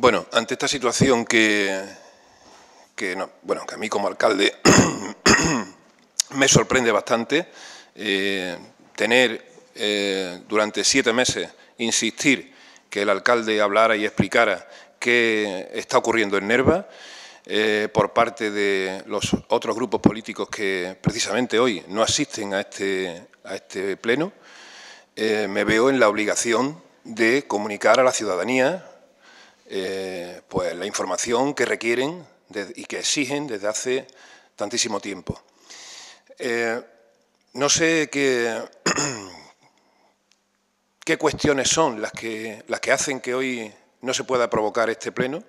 Bueno, ante esta situación que, bueno, que a mí como alcalde me sorprende bastante eh, tener eh, durante siete meses insistir que el alcalde hablara y explicara qué está ocurriendo en Nerva eh, por parte de los otros grupos políticos que precisamente hoy no asisten a este, a este pleno, me veo en la obligación de comunicar a la ciudadanía eh, pues, la información que requieren y que exigen desde hace tantísimo tiempo. Eh, no sé qué, qué cuestiones son las que, las que hacen que hoy no se pueda provocar este pleno,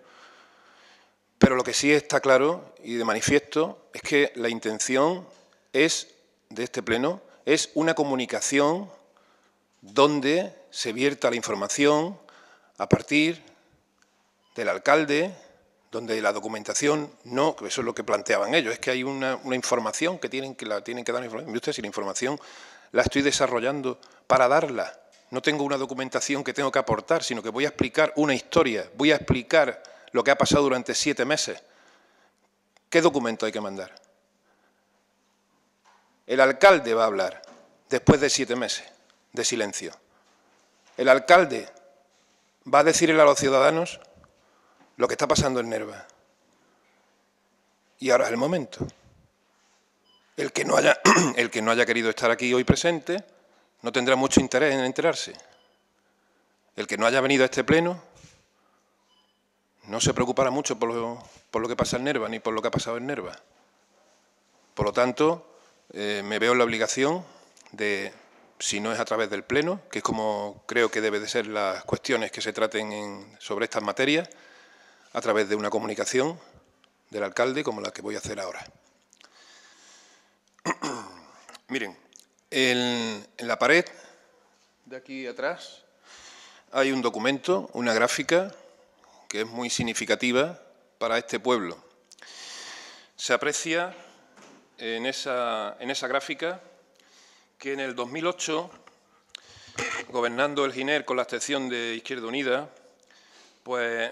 pero lo que sí está claro y de manifiesto es que la intención es de este pleno es una comunicación donde se vierta la información a partir del alcalde, donde la documentación no, que eso es lo que planteaban ellos, es que hay una, información que tienen que la tienen que dar información. Usted si la información la estoy desarrollando para darla, no tengo una documentación que tengo que aportar, sino que voy a explicar una historia, voy a explicar lo que ha pasado durante siete meses. ¿Qué documento hay que mandar? El alcalde va a hablar después de siete meses de silencio. El alcalde va a decirle a los ciudadanos lo que está pasando en Nerva. Y ahora es el momento. El que no haya, el que no haya querido estar aquí hoy presente no tendrá mucho interés en enterarse. El que no haya venido a este pleno no se preocupará mucho por lo, que pasa en Nerva ni por lo que ha pasado en Nerva. Por lo tanto, eh, me veo en la obligación de, si no es a través del Pleno, que es como creo que deben de ser las cuestiones que se traten sobre estas materias, a través de una comunicación del alcalde como la que voy a hacer ahora. Miren, en, la pared de aquí atrás hay un documento, una gráfica que es muy significativa para este pueblo. Se aprecia en esa, en esa gráfica que en el 2008, gobernando el GINER con la excepción de Izquierda Unida, pues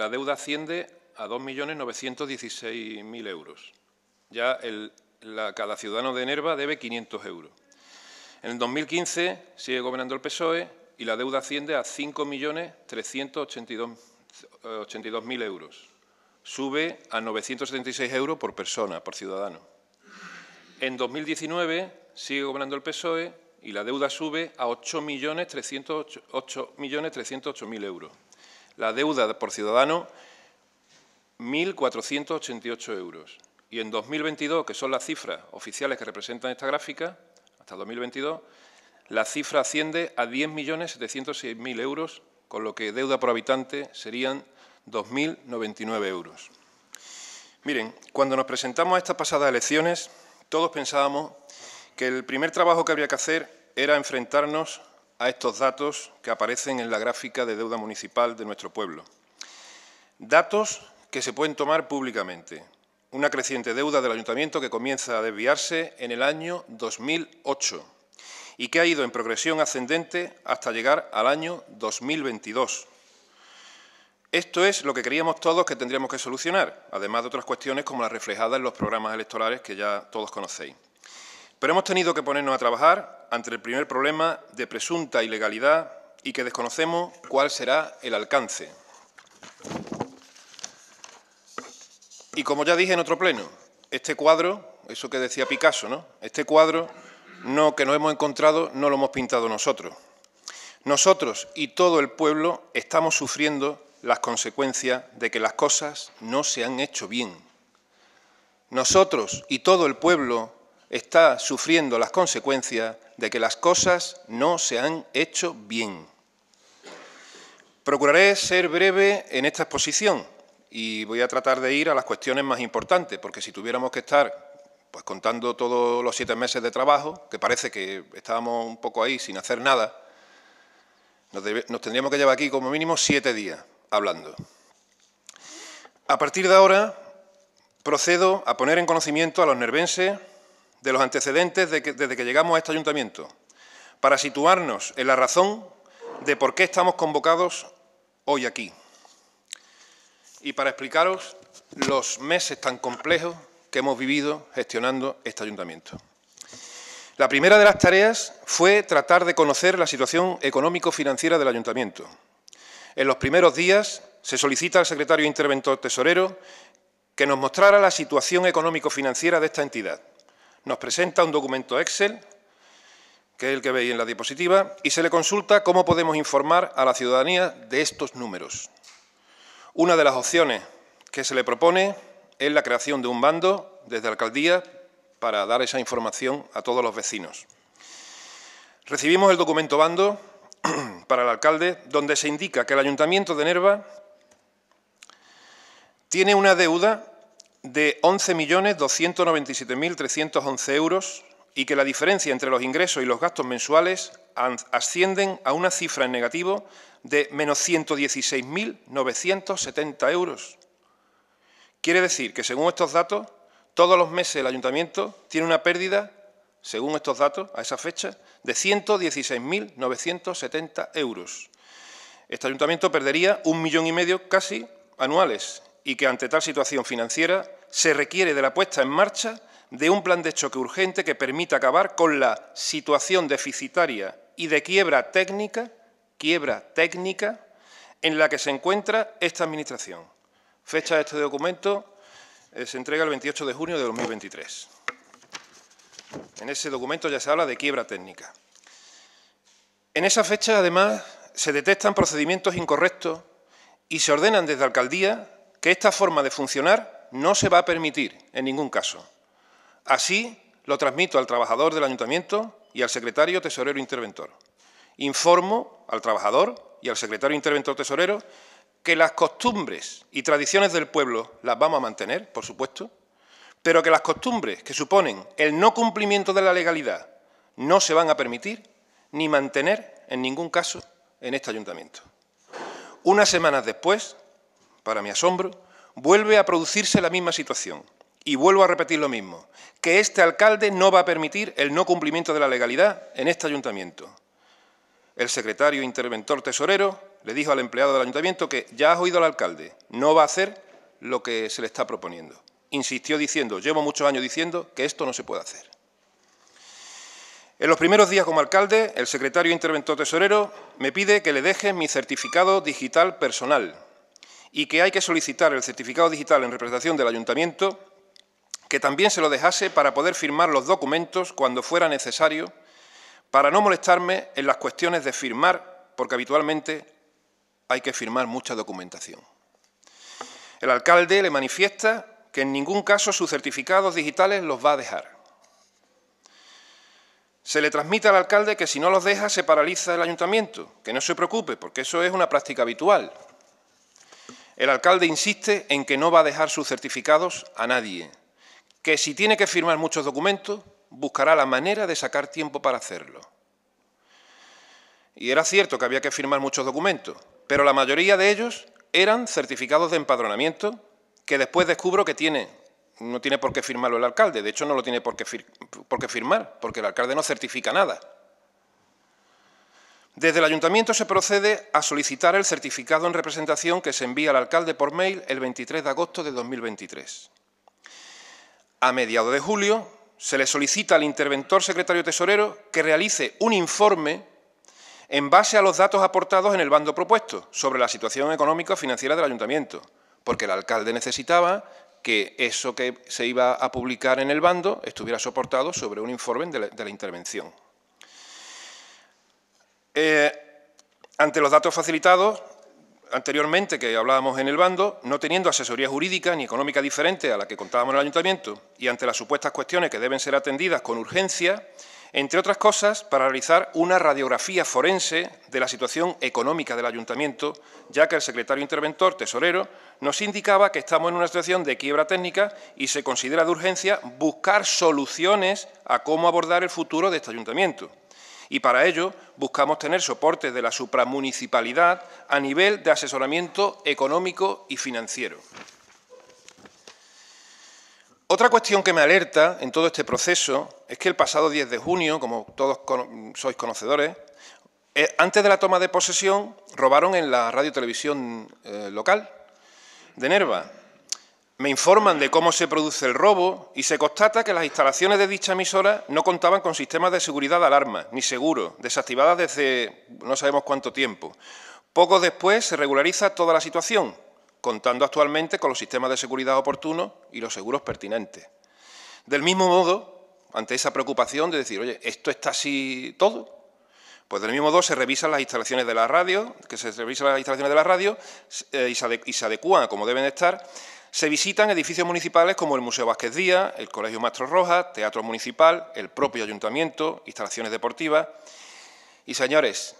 la deuda asciende a 2.916.000 euros. Ya cada ciudadano de Enerva debe 500 euros. En el 2015 sigue gobernando el PSOE y la deuda asciende a 5.382.000 euros. Sube a 976 euros por persona, por ciudadano. En 2019 sigue gobernando el PSOE y la deuda sube a 8.308.000 euros la deuda por ciudadano 1.488 euros. Y en 2022, que son las cifras oficiales que representan esta gráfica, hasta 2022, la cifra asciende a 10.706.000 euros, con lo que deuda por habitante serían 2.099 euros. Miren, cuando nos presentamos a estas pasadas elecciones, todos pensábamos que el primer trabajo que había que hacer era enfrentarnos a estos datos que aparecen en la gráfica de deuda municipal de nuestro pueblo. Datos que se pueden tomar públicamente. Una creciente deuda del ayuntamiento que comienza a desviarse en el año 2008 y que ha ido en progresión ascendente hasta llegar al año 2022. Esto es lo que creíamos todos que tendríamos que solucionar, además de otras cuestiones como las reflejadas en los programas electorales que ya todos conocéis. Pero hemos tenido que ponernos a trabajar ante el primer problema de presunta ilegalidad y que desconocemos cuál será el alcance. Y como ya dije en otro pleno, este cuadro, eso que decía Picasso, ¿no? Este cuadro no, que nos hemos encontrado no lo hemos pintado nosotros. Nosotros y todo el pueblo estamos sufriendo las consecuencias de que las cosas no se han hecho bien. Nosotros y todo el pueblo está sufriendo las consecuencias de que las cosas no se han hecho bien. Procuraré ser breve en esta exposición y voy a tratar de ir a las cuestiones más importantes, porque si tuviéramos que estar pues, contando todos los siete meses de trabajo, que parece que estábamos un poco ahí sin hacer nada, nos, tendríamos que llevar aquí como mínimo siete días hablando. A partir de ahora procedo a poner en conocimiento a los nervenses de los antecedentes desde que llegamos a este ayuntamiento, para situarnos en la razón de por qué estamos convocados hoy aquí y para explicaros los meses tan complejos que hemos vivido gestionando este ayuntamiento. La primera de las tareas fue tratar de conocer la situación económico-financiera del ayuntamiento. En los primeros días se solicita al secretario interventor tesorero que nos mostrara la situación económico-financiera de esta entidad. Nos presenta un documento Excel, que es el que veis en la diapositiva, y se le consulta cómo podemos informar a la ciudadanía de estos números. Una de las opciones que se le propone es la creación de un bando desde la alcaldía para dar esa información a todos los vecinos. Recibimos el documento bando para el alcalde, donde se indica que el Ayuntamiento de Nerva tiene una deuda de 11.297.311 euros y que la diferencia entre los ingresos y los gastos mensuales ascienden a una cifra en negativo de menos 116.970 euros. Quiere decir que, según estos datos, todos los meses el ayuntamiento tiene una pérdida, según estos datos, a esa fecha, de 116.970 euros. Este ayuntamiento perdería un millón y medio casi anuales y que ante tal situación financiera se requiere de la puesta en marcha de un plan de choque urgente que permita acabar con la situación deficitaria y de quiebra técnica, quiebra técnica, en la que se encuentra esta Administración. Fecha de este documento eh, se entrega el 28 de junio de 2023. En ese documento ya se habla de quiebra técnica. En esa fecha, además, se detectan procedimientos incorrectos y se ordenan desde Alcaldía que esta forma de funcionar no se va a permitir en ningún caso. Así lo transmito al trabajador del ayuntamiento y al secretario tesorero interventor. Informo al trabajador y al secretario interventor tesorero que las costumbres y tradiciones del pueblo las vamos a mantener, por supuesto, pero que las costumbres que suponen el no cumplimiento de la legalidad no se van a permitir ni mantener en ningún caso en este ayuntamiento. Unas semanas después, para mi asombro, vuelve a producirse la misma situación. Y vuelvo a repetir lo mismo, que este alcalde no va a permitir el no cumplimiento de la legalidad en este ayuntamiento. El secretario interventor tesorero le dijo al empleado del ayuntamiento que ya has oído al alcalde, no va a hacer lo que se le está proponiendo. Insistió diciendo, llevo muchos años diciendo que esto no se puede hacer. En los primeros días como alcalde, el secretario interventor tesorero me pide que le deje mi certificado digital personal, y que hay que solicitar el certificado digital en representación del ayuntamiento, que también se lo dejase para poder firmar los documentos cuando fuera necesario, para no molestarme en las cuestiones de firmar, porque habitualmente hay que firmar mucha documentación. El alcalde le manifiesta que en ningún caso sus certificados digitales los va a dejar. Se le transmite al alcalde que si no los deja se paraliza el ayuntamiento, que no se preocupe, porque eso es una práctica habitual. El alcalde insiste en que no va a dejar sus certificados a nadie, que si tiene que firmar muchos documentos, buscará la manera de sacar tiempo para hacerlo. Y era cierto que había que firmar muchos documentos, pero la mayoría de ellos eran certificados de empadronamiento que después descubro que tiene, no tiene por qué firmarlo el alcalde, de hecho no lo tiene por qué, por qué firmar, porque el alcalde no certifica nada. Desde el ayuntamiento se procede a solicitar el certificado en representación que se envía al alcalde por mail el 23 de agosto de 2023. A mediados de julio se le solicita al interventor secretario tesorero que realice un informe en base a los datos aportados en el bando propuesto sobre la situación económica financiera del ayuntamiento, porque el alcalde necesitaba que eso que se iba a publicar en el bando estuviera soportado sobre un informe de la intervención. Eh, ante los datos facilitados anteriormente que hablábamos en el bando, no teniendo asesoría jurídica ni económica diferente a la que contábamos en el ayuntamiento y ante las supuestas cuestiones que deben ser atendidas con urgencia, entre otras cosas, para realizar una radiografía forense de la situación económica del ayuntamiento, ya que el secretario interventor, tesorero, nos indicaba que estamos en una situación de quiebra técnica y se considera de urgencia buscar soluciones a cómo abordar el futuro de este ayuntamiento y para ello buscamos tener soporte de la supramunicipalidad a nivel de asesoramiento económico y financiero. Otra cuestión que me alerta en todo este proceso es que el pasado 10 de junio, como todos sois conocedores, eh, antes de la toma de posesión robaron en la radio televisión eh, local de Nerva me informan de cómo se produce el robo y se constata que las instalaciones de dicha emisora no contaban con sistemas de seguridad de alarma, ni seguro, desactivadas desde no sabemos cuánto tiempo. Poco después se regulariza toda la situación, contando actualmente con los sistemas de seguridad oportunos y los seguros pertinentes. Del mismo modo, ante esa preocupación de decir, oye, esto está así todo, pues del mismo modo se revisan las instalaciones de la radio, que se las instalaciones de la radio eh, y, se y como deben estar, se visitan edificios municipales como el Museo Vázquez Díaz, el Colegio Mastro Rojas, Teatro Municipal, el propio Ayuntamiento, instalaciones deportivas. Y señores,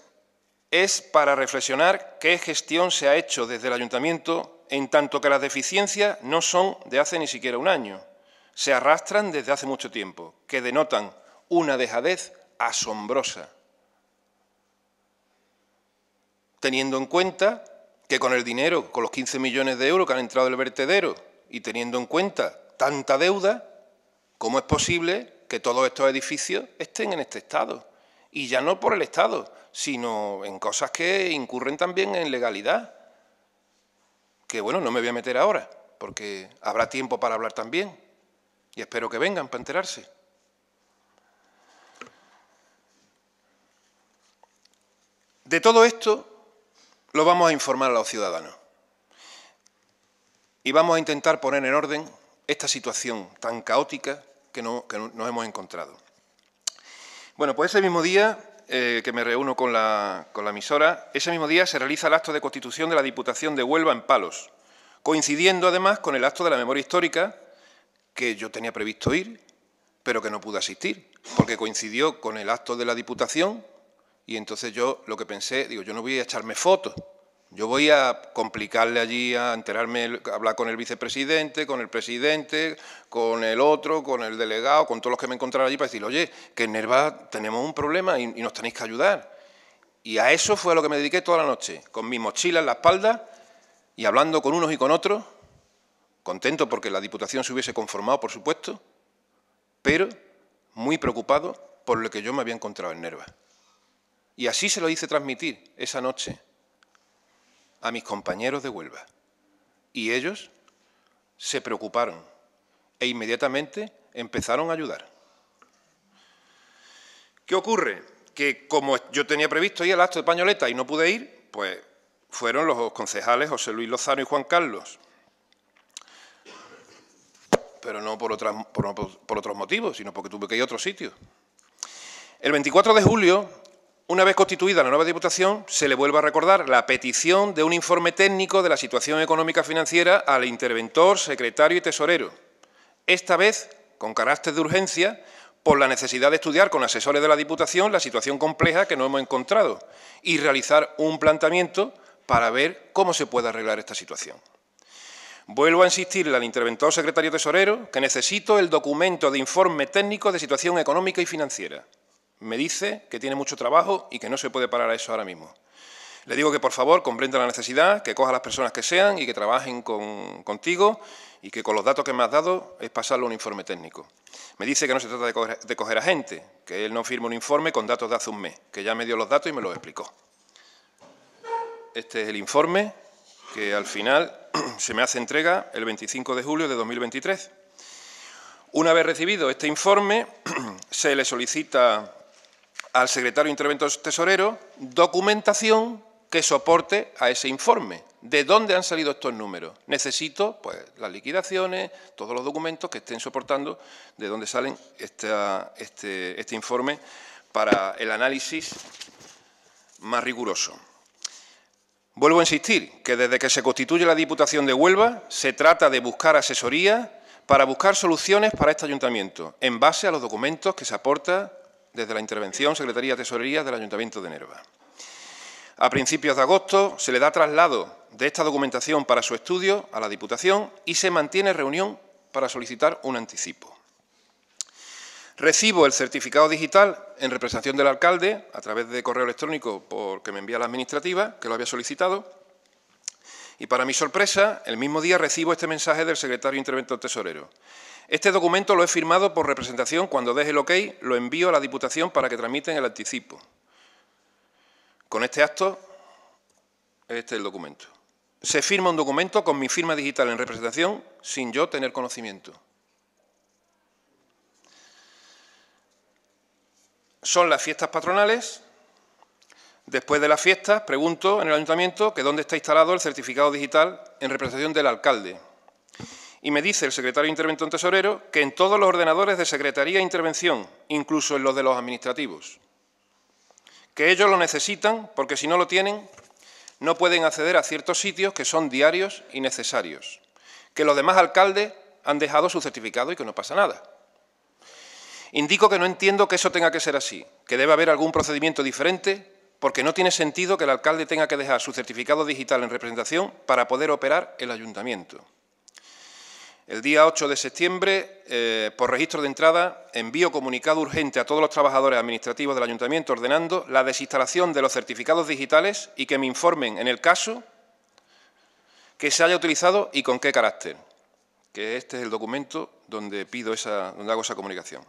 es para reflexionar qué gestión se ha hecho desde el Ayuntamiento en tanto que las deficiencias no son de hace ni siquiera un año, se arrastran desde hace mucho tiempo, que denotan una dejadez asombrosa. Teniendo en cuenta que con el dinero, con los 15 millones de euros que han entrado del vertedero y teniendo en cuenta tanta deuda, ¿cómo es posible que todos estos edificios estén en este estado? Y ya no por el Estado, sino en cosas que incurren también en legalidad. Que bueno, no me voy a meter ahora, porque habrá tiempo para hablar también. Y espero que vengan para enterarse. De todo esto lo vamos a informar a los ciudadanos. Y vamos a intentar poner en orden esta situación tan caótica que, no, nos hemos encontrado. Bueno, pues ese mismo día eh, que me reúno con la, con la emisora, ese mismo día se realiza el acto de constitución de la Diputación de Huelva en Palos, coincidiendo además con el acto de la memoria histórica que yo tenía previsto ir, pero que no pude asistir, porque coincidió con el acto de la Diputación y entonces yo lo que pensé, digo, yo no voy a echarme fotos, yo voy a complicarle allí, a enterarme, a hablar con el vicepresidente, con el presidente, con el otro, con el delegado, con todos los que me encontraron allí para decir, oye, que en Nerva tenemos un problema y, nos tenéis que ayudar. Y a eso fue a lo que me dediqué toda la noche, con mi mochila en la espalda y hablando con unos y con otros, contento porque la Diputación se hubiese conformado, por supuesto, pero muy preocupado por lo que yo me había encontrado en Nerva. Y así se lo hice transmitir esa noche a mis compañeros de Huelva. Y ellos se preocuparon e inmediatamente empezaron a ayudar. ¿Qué ocurre? Que como yo tenía previsto ir al acto de pañoleta y no pude ir, pues fueron los concejales José Luis Lozano y Juan Carlos. Pero no por, por otros motivos, sino porque tuve que ir a otro sitio. El 24 de julio una vez constituida la nueva Diputación, se le vuelve a recordar la petición de un informe técnico de la situación económica financiera al interventor, secretario y tesorero, esta vez con carácter de urgencia por la necesidad de estudiar con asesores de la Diputación la situación compleja que no hemos encontrado y realizar un planteamiento para ver cómo se puede arreglar esta situación. Vuelvo a insistirle al interventor secretario tesorero que necesito el documento de informe técnico de situación económica y financiera me dice que tiene mucho trabajo y que no se puede parar a eso ahora mismo. Le digo que por favor comprenda la necesidad, que coja a las personas que sean y que trabajen con, contigo y que con los datos que me has dado es pasarlo a un informe técnico. Me dice que no se trata de de coger a gente, que él no firma un informe con datos de hace un mes, que ya me dio los datos y me los explicó. Este es el informe que al final se me hace entrega el 25 de julio de 2023. Una vez recibido este informe, se le solicita al secretario interventor tesorero documentación que soporte a ese informe. ¿De dónde han salido estos números? Necesito pues, las liquidaciones, todos los documentos que estén soportando de dónde salen este, este informe para el análisis más riguroso. Vuelvo a insistir que desde que se constituye la Diputación de Huelva se trata de buscar asesoría para buscar soluciones para este ayuntamiento en base a los documentos que se aporta desde la intervención Secretaría Tesorería del Ayuntamiento de Nerva. A principios de agosto se le da traslado de esta documentación para su estudio a la Diputación y se mantiene reunión para solicitar un anticipo. Recibo el certificado digital en representación del alcalde a través de correo electrónico porque me envía la administrativa, que lo había solicitado, y para mi sorpresa, el mismo día recibo este mensaje del secretario interventor tesorero. Este documento lo he firmado por representación. Cuando deje el ok, lo envío a la Diputación para que tramiten el anticipo. Con este acto, este es el documento. Se firma un documento con mi firma digital en representación sin yo tener conocimiento. Son las fiestas patronales. Después de las fiestas, pregunto en el ayuntamiento que dónde está instalado el certificado digital en representación del alcalde, y me dice el secretario interventón tesorero que en todos los ordenadores de secretaría e intervención, incluso en los de los administrativos, que ellos lo necesitan porque si no lo tienen no pueden acceder a ciertos sitios que son diarios y necesarios, que los demás alcaldes han dejado su certificado y que no pasa nada. Indico que no entiendo que eso tenga que ser así, que debe haber algún procedimiento diferente, porque no tiene sentido que el alcalde tenga que dejar su certificado digital en representación para poder operar el ayuntamiento. El día 8 de septiembre, eh, por registro de entrada, envío comunicado urgente a todos los trabajadores administrativos del Ayuntamiento ordenando la desinstalación de los certificados digitales y que me informen, en el caso, que se haya utilizado y con qué carácter. Que este es el documento donde, pido esa, donde hago esa comunicación.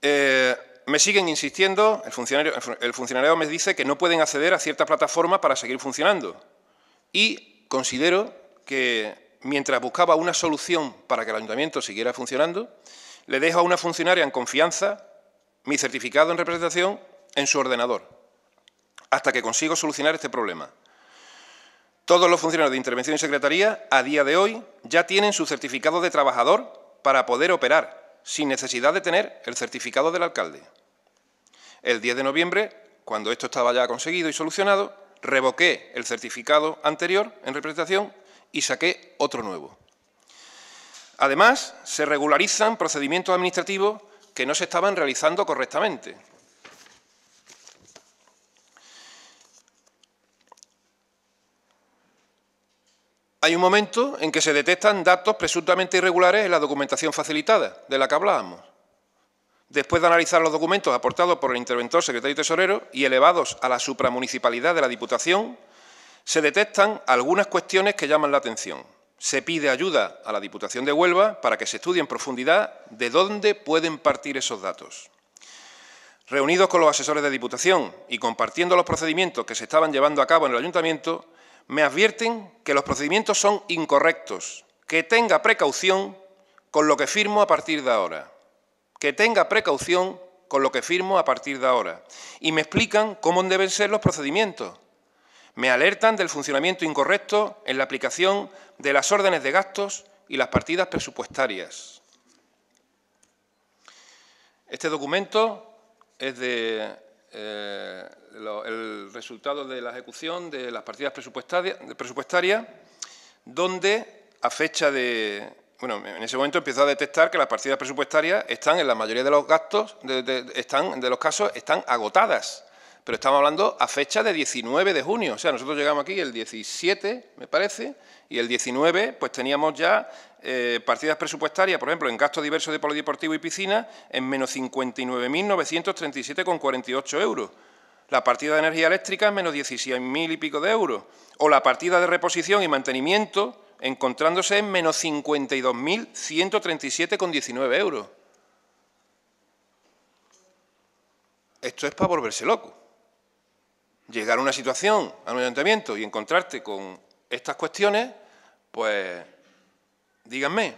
Eh, me siguen insistiendo, el funcionario, el funcionario me dice que no pueden acceder a ciertas plataformas para seguir funcionando y considero que mientras buscaba una solución para que el ayuntamiento siguiera funcionando, le dejo a una funcionaria en confianza mi certificado en representación en su ordenador, hasta que consigo solucionar este problema. Todos los funcionarios de intervención y secretaría, a día de hoy, ya tienen su certificado de trabajador para poder operar, sin necesidad de tener el certificado del alcalde. El 10 de noviembre, cuando esto estaba ya conseguido y solucionado, revoqué el certificado anterior en representación y saqué otro nuevo. Además, se regularizan procedimientos administrativos que no se estaban realizando correctamente. Hay un momento en que se detectan datos presuntamente irregulares en la documentación facilitada, de la que hablábamos. Después de analizar los documentos aportados por el interventor secretario tesorero y elevados a la supramunicipalidad de la Diputación, se detectan algunas cuestiones que llaman la atención. Se pide ayuda a la Diputación de Huelva para que se estudie en profundidad de dónde pueden partir esos datos. Reunidos con los asesores de Diputación y compartiendo los procedimientos que se estaban llevando a cabo en el Ayuntamiento, me advierten que los procedimientos son incorrectos, que tenga precaución con lo que firmo a partir de ahora. Que tenga precaución con lo que firmo a partir de ahora. Y me explican cómo deben ser los procedimientos. Me alertan del funcionamiento incorrecto en la aplicación de las órdenes de gastos y las partidas presupuestarias. Este documento es de eh, el resultado de la ejecución de las partidas presupuestarias, donde a fecha de... Bueno, en ese momento empiezo a detectar que las partidas presupuestarias están, en la mayoría de los gastos, de los casos, están agotadas pero estamos hablando a fecha de 19 de junio. O sea, nosotros llegamos aquí el 17, me parece, y el 19 pues teníamos ya eh, partidas presupuestarias, por ejemplo, en gastos diversos de polideportivo y piscina, en menos 59.937,48 euros. La partida de energía eléctrica en menos 16.000 y pico de euros. O la partida de reposición y mantenimiento encontrándose en menos 52.137,19 euros. Esto es para volverse loco llegar a una situación, a un ayuntamiento y encontrarte con estas cuestiones, pues díganme.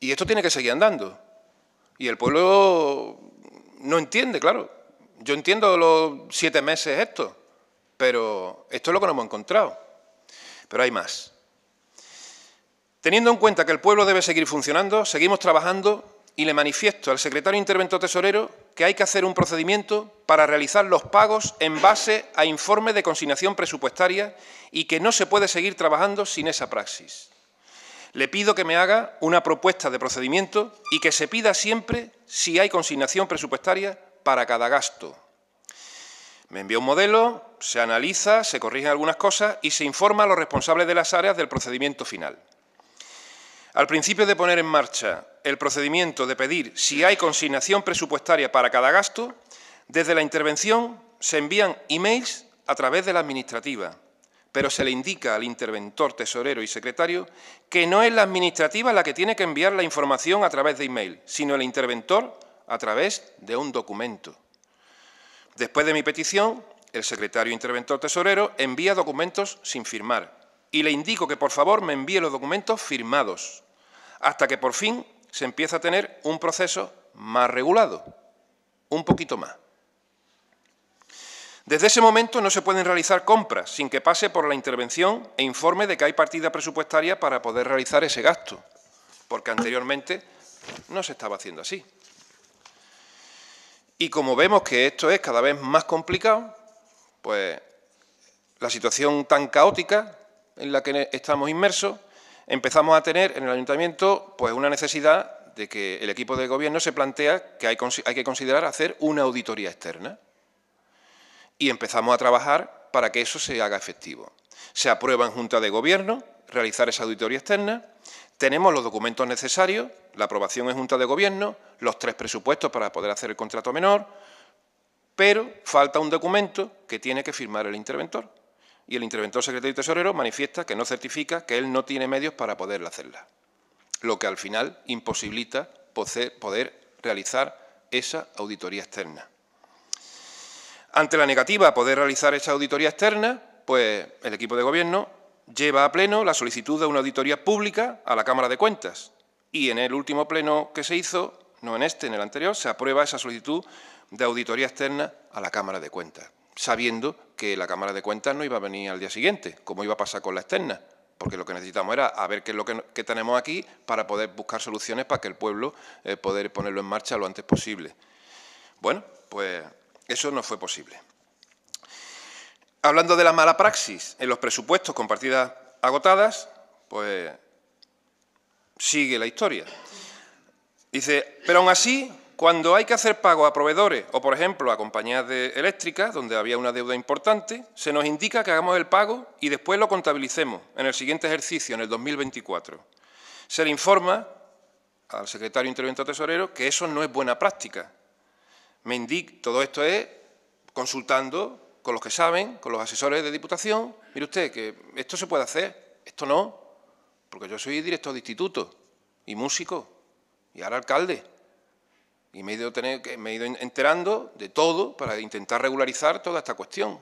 Y esto tiene que seguir andando. Y el pueblo no entiende, claro. Yo entiendo los siete meses esto, pero esto es lo que nos hemos encontrado. Pero hay más. Teniendo en cuenta que el pueblo debe seguir funcionando, seguimos trabajando y le manifiesto al secretario intervento tesorero que hay que hacer un procedimiento para realizar los pagos en base a informes de consignación presupuestaria y que no se puede seguir trabajando sin esa praxis. Le pido que me haga una propuesta de procedimiento y que se pida siempre si hay consignación presupuestaria para cada gasto. Me envía un modelo, se analiza, se corrigen algunas cosas y se informa a los responsables de las áreas del procedimiento final. Al principio de poner en marcha el procedimiento de pedir si hay consignación presupuestaria para cada gasto, desde la intervención se envían emails a través de la administrativa, pero se le indica al interventor, tesorero y secretario que no es la administrativa la que tiene que enviar la información a través de email, sino el interventor a través de un documento. Después de mi petición, el secretario interventor tesorero envía documentos sin firmar y le indico que por favor me envíe los documentos firmados hasta que por fin se empieza a tener un proceso más regulado, un poquito más. Desde ese momento no se pueden realizar compras sin que pase por la intervención e informe de que hay partida presupuestaria para poder realizar ese gasto, porque anteriormente no se estaba haciendo así. Y como vemos que esto es cada vez más complicado, pues la situación tan caótica en la que estamos inmersos empezamos a tener en el ayuntamiento pues, una necesidad de que el equipo de gobierno se plantea que hay, hay que considerar hacer una auditoría externa. Y empezamos a trabajar para que eso se haga efectivo. Se aprueba en Junta de Gobierno realizar esa auditoría externa, tenemos los documentos necesarios, la aprobación en Junta de Gobierno, los tres presupuestos para poder hacer el contrato menor, pero falta un documento que tiene que firmar el interventor y el interventor secretario y tesorero manifiesta que no certifica que él no tiene medios para poder hacerla, lo que al final imposibilita poder realizar esa auditoría externa. Ante la negativa a poder realizar esa auditoría externa, pues el equipo de gobierno lleva a pleno la solicitud de una auditoría pública a la Cámara de Cuentas y en el último pleno que se hizo, no en este, en el anterior, se aprueba esa solicitud de auditoría externa a la Cámara de Cuentas sabiendo que la Cámara de Cuentas no iba a venir al día siguiente, como iba a pasar con la externa, porque lo que necesitamos era a ver qué es lo que, tenemos aquí para poder buscar soluciones para que el pueblo pueda eh, poder ponerlo en marcha lo antes posible. Bueno, pues eso no fue posible. Hablando de la mala praxis en los presupuestos con partidas agotadas, pues sigue la historia. Dice, pero aún así cuando hay que hacer pago a proveedores o, por ejemplo, a compañías eléctricas, donde había una deuda importante, se nos indica que hagamos el pago y después lo contabilicemos en el siguiente ejercicio, en el 2024. Se le informa al secretario intervento tesorero que eso no es buena práctica. Me indica, todo esto es consultando con los que saben, con los asesores de diputación. Mire usted, que esto se puede hacer, esto no, porque yo soy director de instituto y músico y ahora alcalde. Y me he, ido enterando de todo para intentar regularizar toda esta cuestión.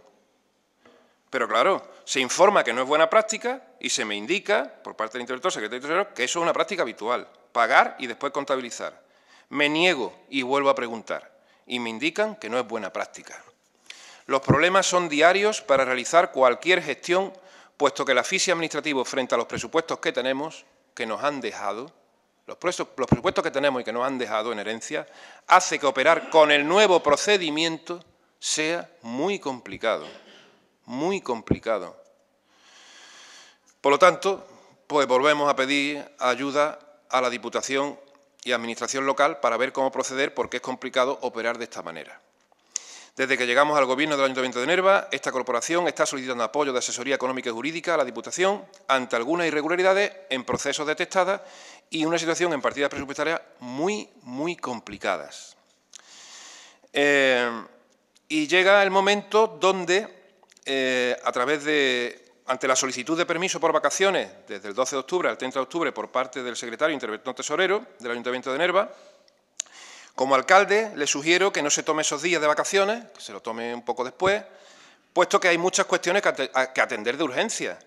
Pero claro, se informa que no es buena práctica y se me indica, por parte del interventor, secretario de que eso es una práctica habitual, pagar y después contabilizar. Me niego y vuelvo a preguntar y me indican que no es buena práctica. Los problemas son diarios para realizar cualquier gestión, puesto que la física administrativo frente a los presupuestos que tenemos, que nos han dejado, los presupuestos que tenemos y que nos han dejado en herencia, hace que operar con el nuevo procedimiento sea muy complicado, muy complicado. Por lo tanto, pues volvemos a pedir ayuda a la Diputación y Administración local para ver cómo proceder, porque es complicado operar de esta manera. Desde que llegamos al Gobierno del Ayuntamiento de Nerva, esta corporación está solicitando apoyo de asesoría económica y jurídica a la Diputación ante algunas irregularidades en procesos detectadas y una situación en partidas presupuestarias muy, muy complicadas. Eh, y llega el momento donde, eh, a través de, ante la solicitud de permiso por vacaciones desde el 12 de octubre al 30 de octubre por parte del secretario interventor tesorero del Ayuntamiento de Nerva, como alcalde le sugiero que no se tome esos días de vacaciones, que se lo tome un poco después, puesto que hay muchas cuestiones que atender de urgencia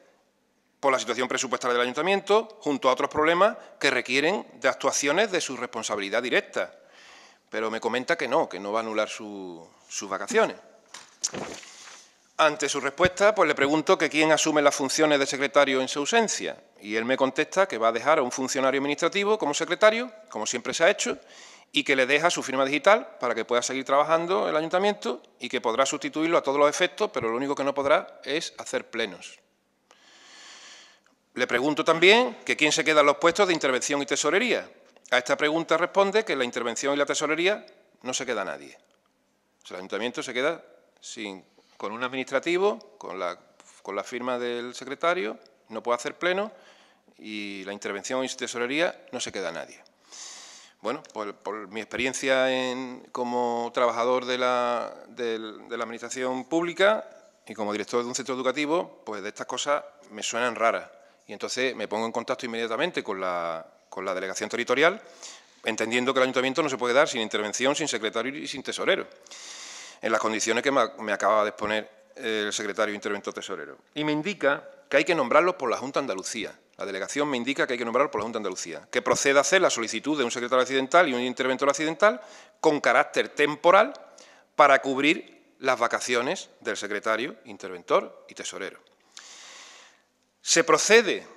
por la situación presupuestaria del ayuntamiento, junto a otros problemas que requieren de actuaciones de su responsabilidad directa. Pero me comenta que no, que no va a anular sus vacaciones. Ante su respuesta, pues le pregunto que quién asume las funciones de secretario en su ausencia. Y él me contesta que va a dejar a un funcionario administrativo como secretario, como siempre se ha hecho, y que le deja su firma digital para que pueda seguir trabajando el ayuntamiento y que podrá sustituirlo a todos los efectos, pero lo único que no podrá es hacer plenos. Le pregunto también que quién se queda en los puestos de intervención y tesorería. A esta pregunta responde que la intervención y la tesorería no se queda nadie. el ayuntamiento se queda sin, con un administrativo, con la, firma del secretario, no puede hacer pleno y la intervención y tesorería no se queda nadie. Bueno, por, por mi experiencia como trabajador de la, de la Administración Pública y como director de un centro educativo, pues de estas cosas me suenan raras. Y entonces me pongo en contacto inmediatamente con la, delegación territorial, entendiendo que el ayuntamiento no se puede dar sin intervención, sin secretario y sin tesorero, en las condiciones que me acaba de exponer el secretario interventor tesorero. Y me indica que hay que nombrarlo por la Junta Andalucía. La delegación me indica que hay que nombrarlo por la Junta Andalucía, que proceda a hacer la solicitud de un secretario accidental y un interventor accidental con carácter temporal para cubrir las vacaciones del secretario, interventor y tesorero. Se procede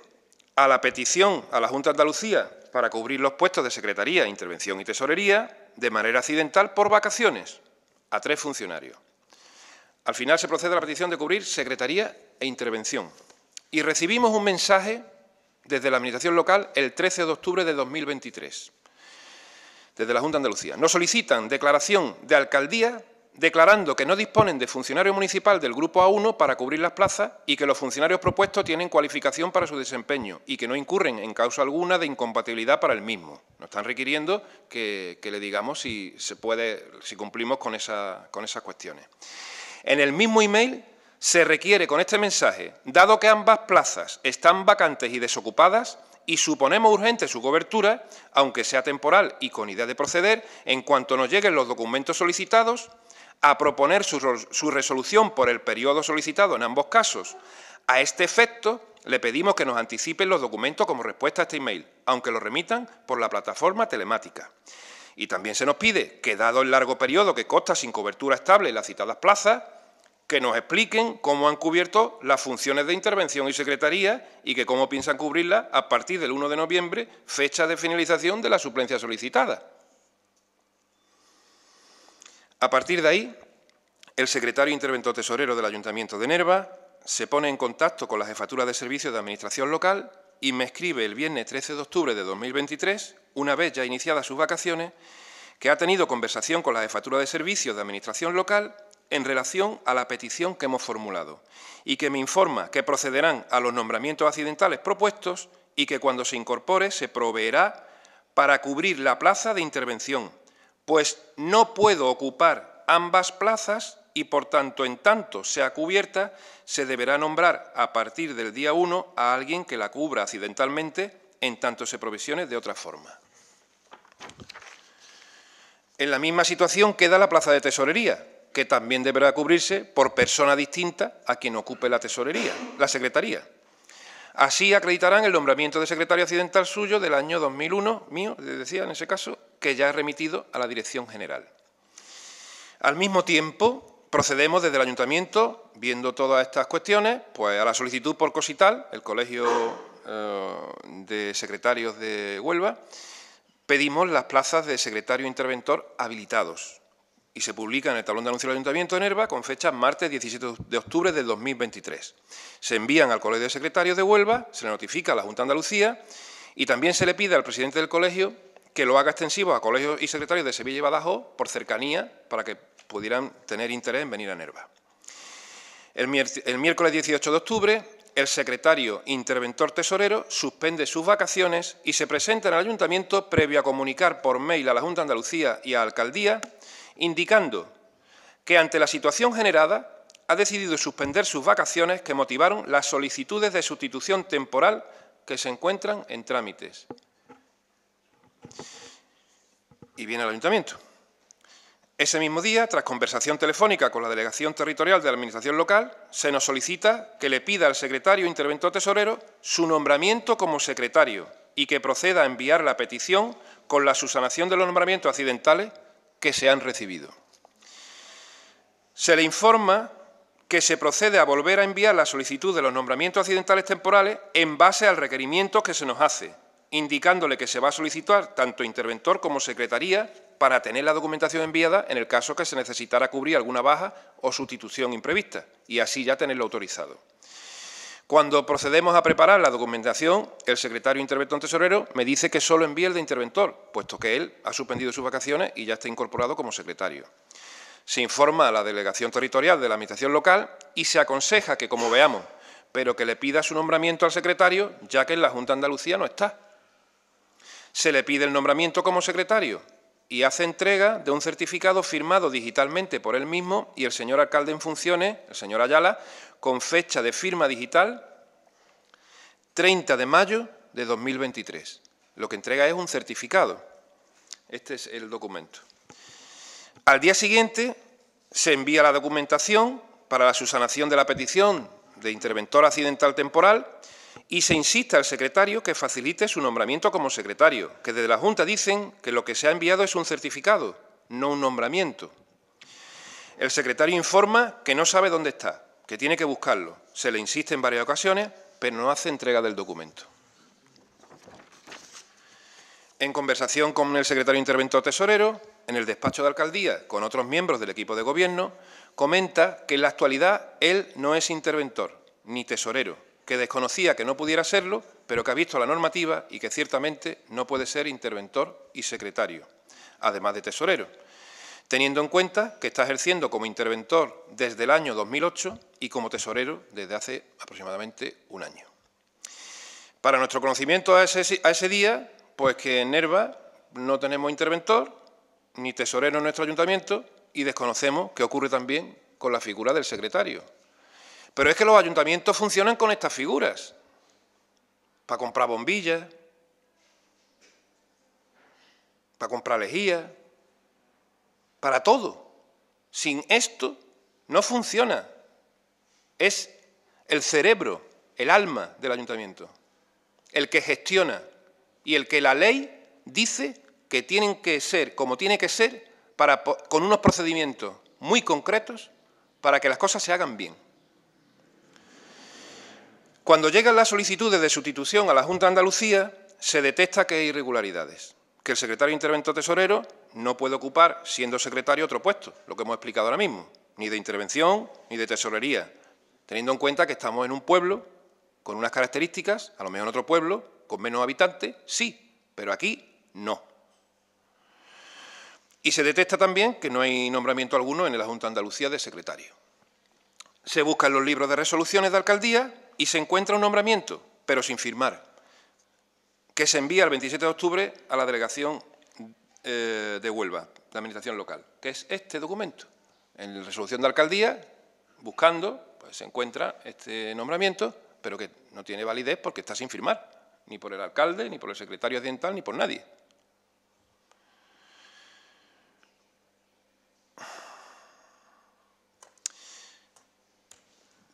a la petición a la Junta de Andalucía para cubrir los puestos de Secretaría, Intervención y Tesorería de manera accidental por vacaciones a tres funcionarios. Al final se procede a la petición de cubrir Secretaría e Intervención. Y recibimos un mensaje desde la Administración local el 13 de octubre de 2023, desde la Junta de Andalucía. Nos solicitan declaración de alcaldía declarando que no disponen de funcionario municipal del Grupo A1 para cubrir las plazas y que los funcionarios propuestos tienen cualificación para su desempeño y que no incurren en causa alguna de incompatibilidad para el mismo. Nos están requiriendo que, le digamos si, se puede, si cumplimos con, con esas cuestiones. En el mismo email se requiere con este mensaje, dado que ambas plazas están vacantes y desocupadas, y suponemos urgente su cobertura, aunque sea temporal y con idea de proceder, en cuanto nos lleguen los documentos solicitados, a proponer su, resolución por el periodo solicitado en ambos casos. A este efecto, le pedimos que nos anticipen los documentos como respuesta a este email, aunque lo remitan por la plataforma telemática. Y también se nos pide que, dado el largo periodo que consta sin cobertura estable en las citadas plazas, que nos expliquen cómo han cubierto las funciones de intervención y secretaría y que cómo piensan cubrirlas a partir del 1 de noviembre, fecha de finalización de la suplencia solicitada. A partir de ahí, el secretario interventor tesorero del Ayuntamiento de Nerva se pone en contacto con la Jefatura de Servicios de Administración Local y me escribe el viernes 13 de octubre de 2023, una vez ya iniciadas sus vacaciones, que ha tenido conversación con la Jefatura de Servicios de Administración Local en relación a la petición que hemos formulado y que me informa que procederán a los nombramientos accidentales propuestos y que cuando se incorpore se proveerá para cubrir la plaza de intervención pues no puedo ocupar ambas plazas y por tanto en tanto sea cubierta, se deberá nombrar a partir del día 1 a alguien que la cubra accidentalmente en tanto se provisione de otra forma. En la misma situación queda la plaza de tesorería, que también deberá cubrirse por persona distinta a quien ocupe la tesorería, la secretaría. Así acreditarán el nombramiento de secretario accidental suyo del año 2001, mío, decía en ese caso, que ya es remitido a la Dirección General. Al mismo tiempo, procedemos desde el Ayuntamiento, viendo todas estas cuestiones, pues a la solicitud por Cosital, el Colegio eh, de Secretarios de Huelva, pedimos las plazas de secretario interventor habilitados, y se publica en el tablón de anuncio del Ayuntamiento de Nerva con fecha martes 17 de octubre del 2023. Se envían al Colegio de Secretarios de Huelva, se le notifica a la Junta de Andalucía y también se le pide al presidente del colegio que lo haga extensivo a colegios y secretarios de Sevilla y Badajoz por cercanía para que pudieran tener interés en venir a Nerva. El, miércoles 18 de octubre, el secretario interventor tesorero suspende sus vacaciones y se presenta en el ayuntamiento previo a comunicar por mail a la Junta de Andalucía y a Alcaldía indicando que ante la situación generada ha decidido suspender sus vacaciones que motivaron las solicitudes de sustitución temporal que se encuentran en trámites. Y viene el ayuntamiento. Ese mismo día, tras conversación telefónica con la Delegación Territorial de la Administración Local, se nos solicita que le pida al secretario interventor tesorero su nombramiento como secretario y que proceda a enviar la petición con la subsanación de los nombramientos accidentales que se han recibido. Se le informa que se procede a volver a enviar la solicitud de los nombramientos accidentales temporales en base al requerimiento que se nos hace, indicándole que se va a solicitar tanto interventor como secretaría para tener la documentación enviada en el caso que se necesitara cubrir alguna baja o sustitución imprevista, y así ya tenerlo autorizado. Cuando procedemos a preparar la documentación, el secretario interventor tesorero me dice que solo envíe el de interventor, puesto que él ha suspendido sus vacaciones y ya está incorporado como secretario. Se informa a la delegación territorial de la Administración local y se aconseja que, como veamos, pero que le pida su nombramiento al secretario, ya que en la Junta Andalucía no está. Se le pide el nombramiento como secretario, y hace entrega de un certificado firmado digitalmente por él mismo y el señor alcalde en funciones, el señor Ayala, con fecha de firma digital 30 de mayo de 2023. Lo que entrega es un certificado. Este es el documento. Al día siguiente se envía la documentación para la subsanación de la petición de interventor accidental temporal y se insiste al secretario que facilite su nombramiento como secretario, que desde la Junta dicen que lo que se ha enviado es un certificado, no un nombramiento. El secretario informa que no sabe dónde está, que tiene que buscarlo. Se le insiste en varias ocasiones, pero no hace entrega del documento. En conversación con el secretario interventor tesorero, en el despacho de alcaldía, con otros miembros del equipo de gobierno, comenta que en la actualidad él no es interventor ni tesorero, que desconocía que no pudiera serlo, pero que ha visto la normativa y que ciertamente no puede ser interventor y secretario, además de tesorero, teniendo en cuenta que está ejerciendo como interventor desde el año 2008 y como tesorero desde hace aproximadamente un año. Para nuestro conocimiento a ese, día, pues que en Nerva no tenemos interventor ni tesorero en nuestro ayuntamiento y desconocemos qué ocurre también con la figura del secretario, pero es que los ayuntamientos funcionan con estas figuras, para comprar bombillas, para comprar lejía, para todo. Sin esto no funciona. Es el cerebro, el alma del ayuntamiento, el que gestiona y el que la ley dice que tienen que ser como tiene que ser para, con unos procedimientos muy concretos para que las cosas se hagan bien. Cuando llegan las solicitudes de sustitución a la Junta de Andalucía, se detecta que hay irregularidades, que el secretario intervento tesorero no puede ocupar, siendo secretario, otro puesto, lo que hemos explicado ahora mismo, ni de intervención ni de tesorería, teniendo en cuenta que estamos en un pueblo con unas características, a lo mejor en otro pueblo, con menos habitantes, sí, pero aquí no. Y se detecta también que no hay nombramiento alguno en la Junta de Andalucía de secretario. Se buscan los libros de resoluciones de alcaldía y se encuentra un nombramiento, pero sin firmar, que se envía el 27 de octubre a la delegación eh, de Huelva, la Administración Local, que es este documento. En la resolución de alcaldía, buscando, pues, se encuentra este nombramiento, pero que no tiene validez porque está sin firmar, ni por el alcalde, ni por el secretario ambiental, ni por nadie.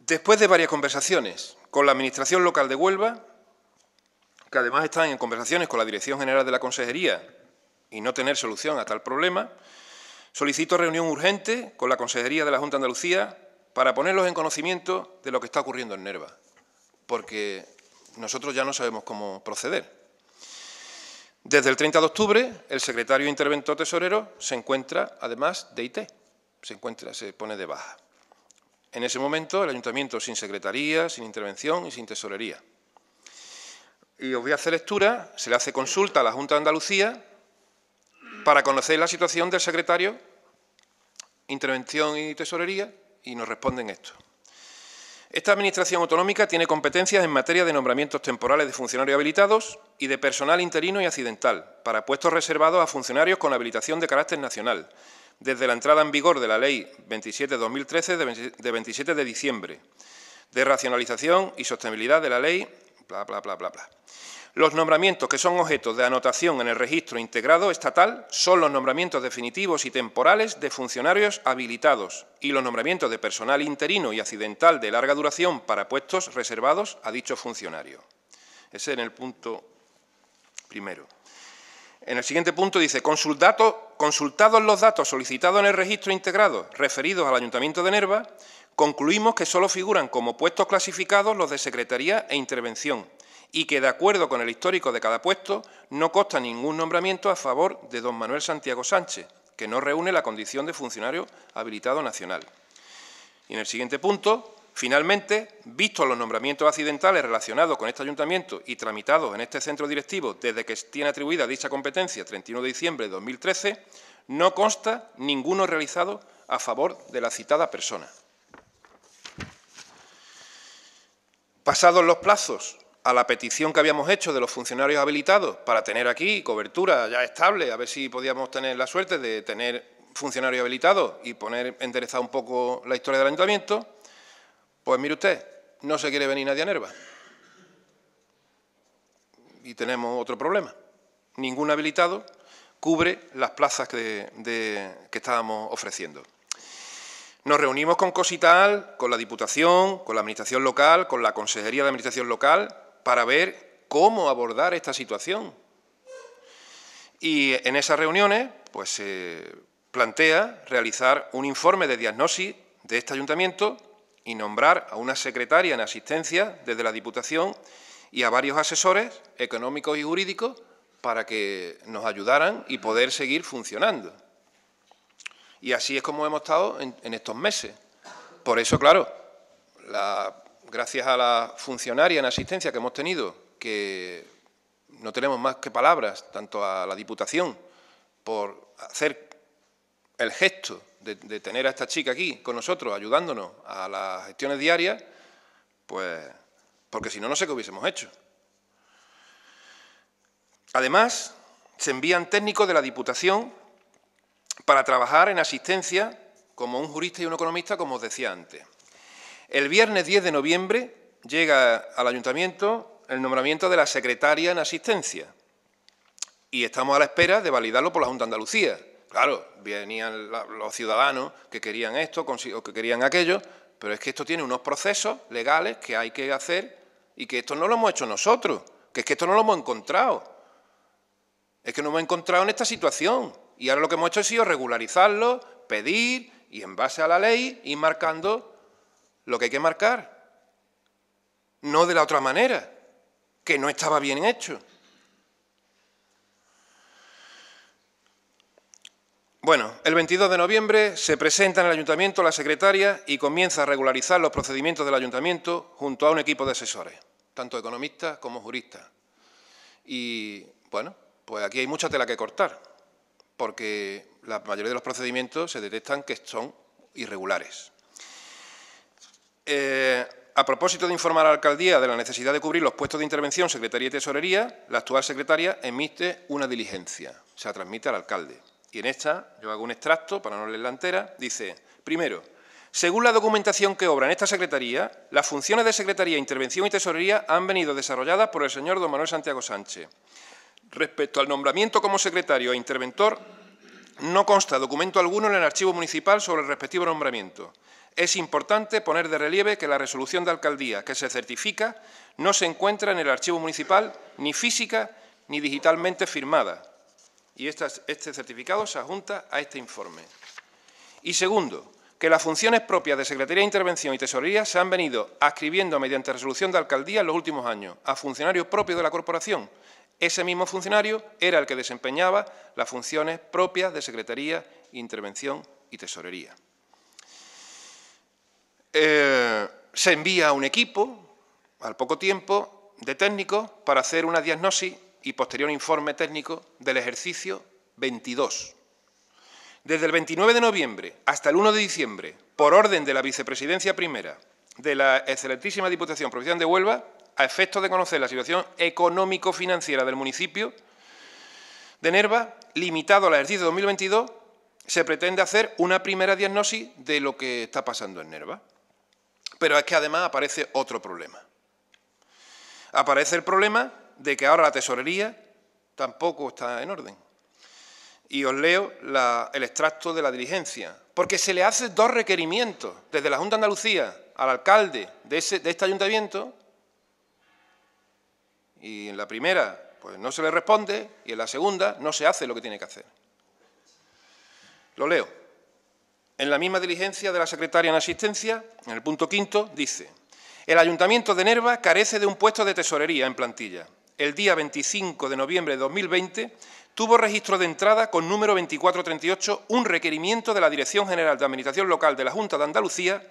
Después de varias conversaciones con la Administración Local de Huelva, que además están en conversaciones con la Dirección General de la Consejería y no tener solución a tal problema, solicito reunión urgente con la Consejería de la Junta de Andalucía para ponerlos en conocimiento de lo que está ocurriendo en Nerva, porque nosotros ya no sabemos cómo proceder. Desde el 30 de octubre, el secretario interventor tesorero se encuentra, además, de IT, se, se pone de baja. En ese momento, el ayuntamiento sin secretaría, sin intervención y sin tesorería. Y os voy a hacer lectura, se le hace consulta a la Junta de Andalucía para conocer la situación del secretario, intervención y tesorería, y nos responden esto. Esta Administración autonómica tiene competencias en materia de nombramientos temporales de funcionarios habilitados y de personal interino y accidental, para puestos reservados a funcionarios con habilitación de carácter nacional, desde la entrada en vigor de la Ley 27-2013 de 27 de diciembre, de racionalización y sostenibilidad de la ley, bla, bla, bla, bla, bla. Los nombramientos que son objetos de anotación en el registro integrado estatal son los nombramientos definitivos y temporales de funcionarios habilitados y los nombramientos de personal interino y accidental de larga duración para puestos reservados a dicho funcionario. Ese es el punto primero. En el siguiente punto dice, consultados los datos solicitados en el registro integrado referidos al Ayuntamiento de Nerva, concluimos que solo figuran como puestos clasificados los de Secretaría e Intervención y que, de acuerdo con el histórico de cada puesto, no consta ningún nombramiento a favor de don Manuel Santiago Sánchez, que no reúne la condición de funcionario habilitado nacional. Y en el siguiente punto, Finalmente, vistos los nombramientos accidentales relacionados con este ayuntamiento y tramitados en este centro directivo desde que tiene atribuida dicha competencia 31 de diciembre de 2013, no consta ninguno realizado a favor de la citada persona. Pasados los plazos a la petición que habíamos hecho de los funcionarios habilitados para tener aquí cobertura ya estable, a ver si podíamos tener la suerte de tener funcionarios habilitados y poner enderezada un poco la historia del ayuntamiento, pues mire usted, no se quiere venir nadie a Nerva. Y tenemos otro problema. Ningún habilitado cubre las plazas que, estábamos ofreciendo. Nos reunimos con Cosital, con la Diputación, con la Administración Local, con la Consejería de Administración Local, para ver cómo abordar esta situación. Y en esas reuniones pues, se plantea realizar un informe de diagnosis de este ayuntamiento y nombrar a una secretaria en asistencia desde la Diputación y a varios asesores económicos y jurídicos para que nos ayudaran y poder seguir funcionando. Y así es como hemos estado en, estos meses. Por eso, claro, gracias a la funcionaria en asistencia que hemos tenido, que no tenemos más que palabras, tanto a la Diputación, por hacer el gesto de, tener a esta chica aquí con nosotros, ayudándonos a las gestiones diarias, pues porque si no, no sé qué hubiésemos hecho. Además, se envían técnicos de la Diputación para trabajar en asistencia como un jurista y un economista, como os decía antes. El viernes 10 de noviembre llega al Ayuntamiento el nombramiento de la secretaria en asistencia y estamos a la espera de validarlo por la Junta de Andalucía. Claro, venían los ciudadanos que querían esto o que querían aquello, pero es que esto tiene unos procesos legales que hay que hacer y que esto no lo hemos hecho nosotros, que es que esto no lo hemos encontrado. Es que no hemos encontrado en esta situación. Y ahora lo que hemos hecho ha sido regularizarlo, pedir y en base a la ley ir marcando lo que hay que marcar. No de la otra manera, que no estaba bien hecho. Bueno, el 22 de noviembre se presenta en el ayuntamiento la secretaria y comienza a regularizar los procedimientos del ayuntamiento junto a un equipo de asesores, tanto economistas como juristas. Y, bueno, pues aquí hay mucha tela que cortar, porque la mayoría de los procedimientos se detectan que son irregulares. Eh, a propósito de informar a la alcaldía de la necesidad de cubrir los puestos de intervención, secretaría y tesorería, la actual secretaria emite una diligencia, se la transmite al alcalde. Y en esta yo hago un extracto para no la entera. Dice, primero, según la documentación que obra en esta Secretaría, las funciones de Secretaría, Intervención y Tesorería han venido desarrolladas por el señor don Manuel Santiago Sánchez. Respecto al nombramiento como secretario e interventor, no consta documento alguno en el archivo municipal sobre el respectivo nombramiento. Es importante poner de relieve que la resolución de alcaldía que se certifica no se encuentra en el archivo municipal ni física ni digitalmente firmada, y este certificado se adjunta a este informe. Y segundo, que las funciones propias de Secretaría de Intervención y Tesorería se han venido adscribiendo mediante resolución de alcaldía en los últimos años a funcionarios propios de la corporación. Ese mismo funcionario era el que desempeñaba las funciones propias de Secretaría, Intervención y Tesorería. Eh, se envía un equipo, al poco tiempo, de técnicos para hacer una diagnosis y posterior informe técnico del ejercicio 22. Desde el 29 de noviembre hasta el 1 de diciembre, por orden de la Vicepresidencia Primera de la excelentísima Diputación Provincial de Huelva, a efectos de conocer la situación económico-financiera del municipio de Nerva, limitado al ejercicio 2022, se pretende hacer una primera diagnosis de lo que está pasando en Nerva. Pero es que además aparece otro problema. Aparece el problema de que ahora la tesorería tampoco está en orden. Y os leo el extracto de la diligencia, porque se le hace dos requerimientos desde la Junta de Andalucía al alcalde de, este ayuntamiento, y en la primera pues no se le responde, y en la segunda no se hace lo que tiene que hacer. Lo leo. En la misma diligencia de la secretaria en asistencia, en el punto quinto, dice, el Ayuntamiento de Nerva carece de un puesto de tesorería en plantilla el día 25 de noviembre de 2020, tuvo registro de entrada con número 2438 un requerimiento de la Dirección General de Administración Local de la Junta de Andalucía,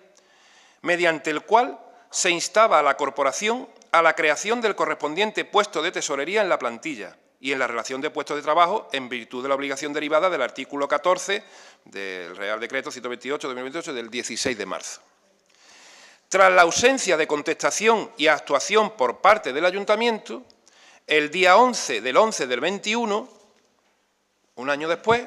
mediante el cual se instaba a la Corporación a la creación del correspondiente puesto de tesorería en la plantilla y en la relación de puestos de trabajo en virtud de la obligación derivada del artículo 14 del Real Decreto 128-2028 del 16 de marzo. Tras la ausencia de contestación y actuación por parte del Ayuntamiento, el día 11 del 11 del 21, un año después,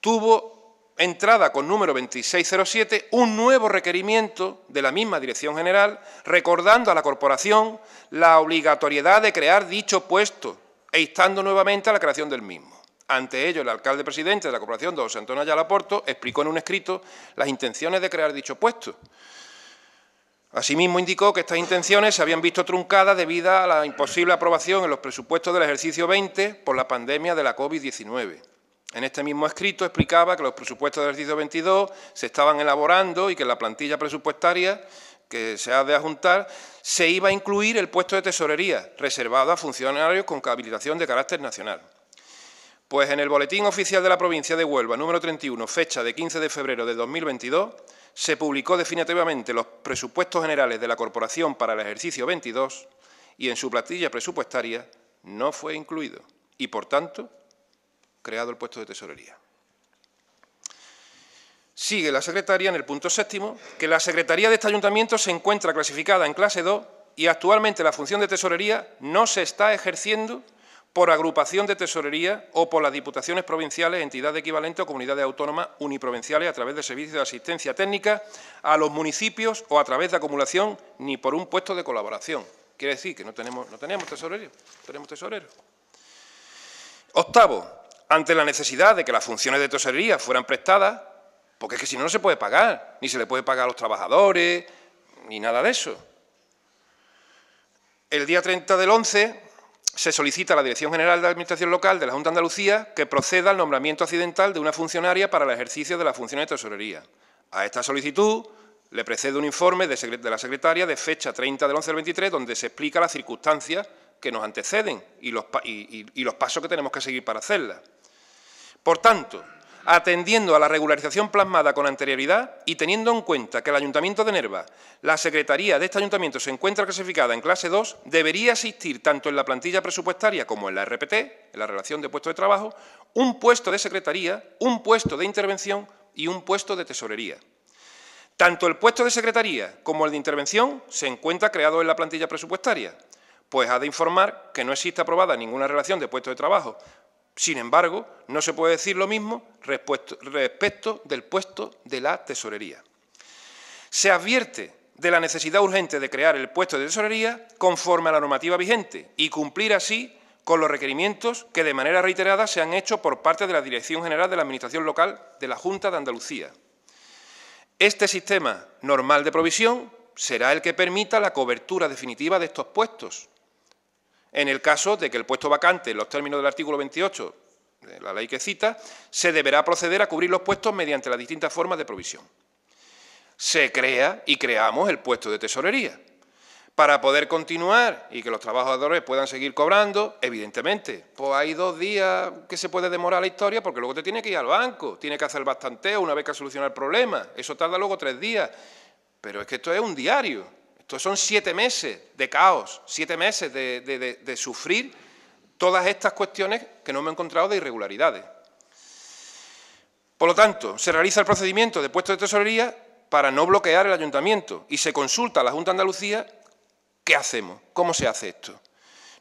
tuvo entrada con número 2607 un nuevo requerimiento de la misma Dirección General recordando a la Corporación la obligatoriedad de crear dicho puesto e instando nuevamente a la creación del mismo. Ante ello, el alcalde presidente de la Corporación, don José Antonio Ayala Porto, explicó en un escrito las intenciones de crear dicho puesto. Asimismo, indicó que estas intenciones se habían visto truncadas debido a la imposible aprobación en los presupuestos del ejercicio 20 por la pandemia de la COVID-19. En este mismo escrito explicaba que los presupuestos del ejercicio 22 se estaban elaborando y que en la plantilla presupuestaria que se ha de adjuntar se iba a incluir el puesto de tesorería reservado a funcionarios con habilitación de carácter nacional. Pues en el Boletín Oficial de la Provincia de Huelva, número 31, fecha de 15 de febrero de 2022, se publicó definitivamente los presupuestos generales de la Corporación para el ejercicio 22 y en su plantilla presupuestaria no fue incluido y, por tanto, creado el puesto de tesorería. Sigue la secretaría en el punto séptimo, que la secretaría de este ayuntamiento se encuentra clasificada en clase 2 y actualmente la función de tesorería no se está ejerciendo por agrupación de tesorería o por las diputaciones provinciales, entidades equivalentes o comunidades autónomas uniprovinciales a través de servicios de asistencia técnica a los municipios o a través de acumulación ni por un puesto de colaboración. Quiere decir que no tenemos, no tenemos Octavo, ante la necesidad de que las funciones de tesorería fueran prestadas, porque es que si no, no se puede pagar, ni se le puede pagar a los trabajadores, ni nada de eso. El día 30 del 11 se solicita a la Dirección General de Administración Local de la Junta de Andalucía que proceda al nombramiento accidental de una funcionaria para el ejercicio de la función de tesorería. A esta solicitud le precede un informe de, la secretaria de fecha 30 del 11 del 23, donde se explica las circunstancias que nos anteceden y los, los pasos que tenemos que seguir para hacerla. Por tanto, atendiendo a la regularización plasmada con anterioridad y teniendo en cuenta que el Ayuntamiento de Nerva, la Secretaría de este Ayuntamiento se encuentra clasificada en clase 2, debería existir tanto en la plantilla presupuestaria como en la RPT, en la relación de puestos de trabajo, un puesto de secretaría, un puesto de intervención y un puesto de tesorería. Tanto el puesto de secretaría como el de intervención se encuentra creado en la plantilla presupuestaria, pues ha de informar que no existe aprobada ninguna relación de puestos de trabajo sin embargo, no se puede decir lo mismo respecto del puesto de la tesorería. Se advierte de la necesidad urgente de crear el puesto de tesorería conforme a la normativa vigente y cumplir así con los requerimientos que de manera reiterada se han hecho por parte de la Dirección General de la Administración Local de la Junta de Andalucía. Este sistema normal de provisión será el que permita la cobertura definitiva de estos puestos, en el caso de que el puesto vacante, en los términos del artículo 28 de la ley que cita, se deberá proceder a cubrir los puestos mediante las distintas formas de provisión. Se crea y creamos el puesto de tesorería. Para poder continuar y que los trabajadores puedan seguir cobrando, evidentemente, pues hay dos días que se puede demorar la historia porque luego te tiene que ir al banco, tiene que hacer bastante una vez que solucionar el problema. Eso tarda luego tres días. Pero es que esto es un diario, son siete meses de caos, siete meses de, de sufrir todas estas cuestiones que no me he encontrado de irregularidades. Por lo tanto, se realiza el procedimiento de puesto de tesorería para no bloquear el ayuntamiento y se consulta a la Junta de Andalucía qué hacemos, cómo se hace esto.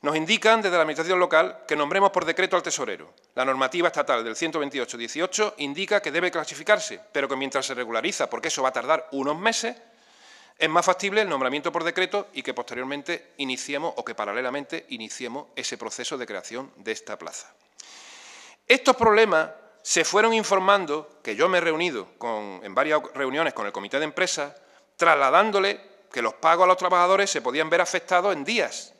Nos indican desde la Administración local que nombremos por decreto al tesorero. La normativa estatal del 128-18 indica que debe clasificarse, pero que mientras se regulariza, porque eso va a tardar unos meses, es más factible el nombramiento por decreto y que posteriormente iniciemos o que paralelamente iniciemos ese proceso de creación de esta plaza. Estos problemas se fueron informando, que yo me he reunido en varias reuniones con el comité de empresas, trasladándole que los pagos a los trabajadores se podían ver afectados en días,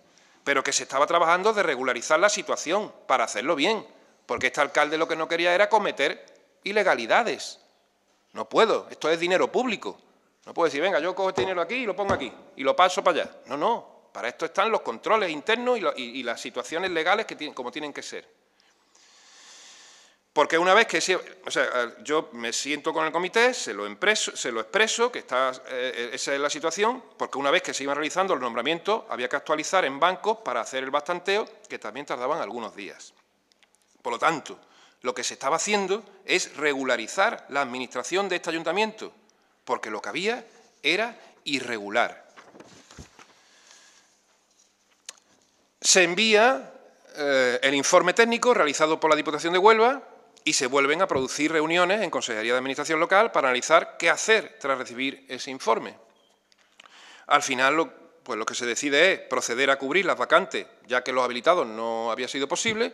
pero que se estaba trabajando de regularizar la situación para hacerlo bien, porque este alcalde lo que no quería era cometer ilegalidades. No puedo, esto es dinero público. No puede decir, venga, yo cojo este dinero aquí y lo pongo aquí y lo paso para allá. No, no. Para esto están los controles internos y, las situaciones legales que tienen, como tienen que ser. Porque una vez que... O sea, yo me siento con el comité, se lo, expreso, que está, eh, esa es la situación, porque una vez que se iban realizando los nombramientos, había que actualizar en bancos para hacer el bastanteo, que también tardaban algunos días. Por lo tanto, lo que se estaba haciendo es regularizar la administración de este ayuntamiento, porque lo que había era irregular. Se envía eh, el informe técnico realizado por la Diputación de Huelva y se vuelven a producir reuniones en Consejería de Administración Local para analizar qué hacer tras recibir ese informe. Al final, lo, pues lo que se decide es proceder a cubrir las vacantes, ya que los habilitados no había sido posible,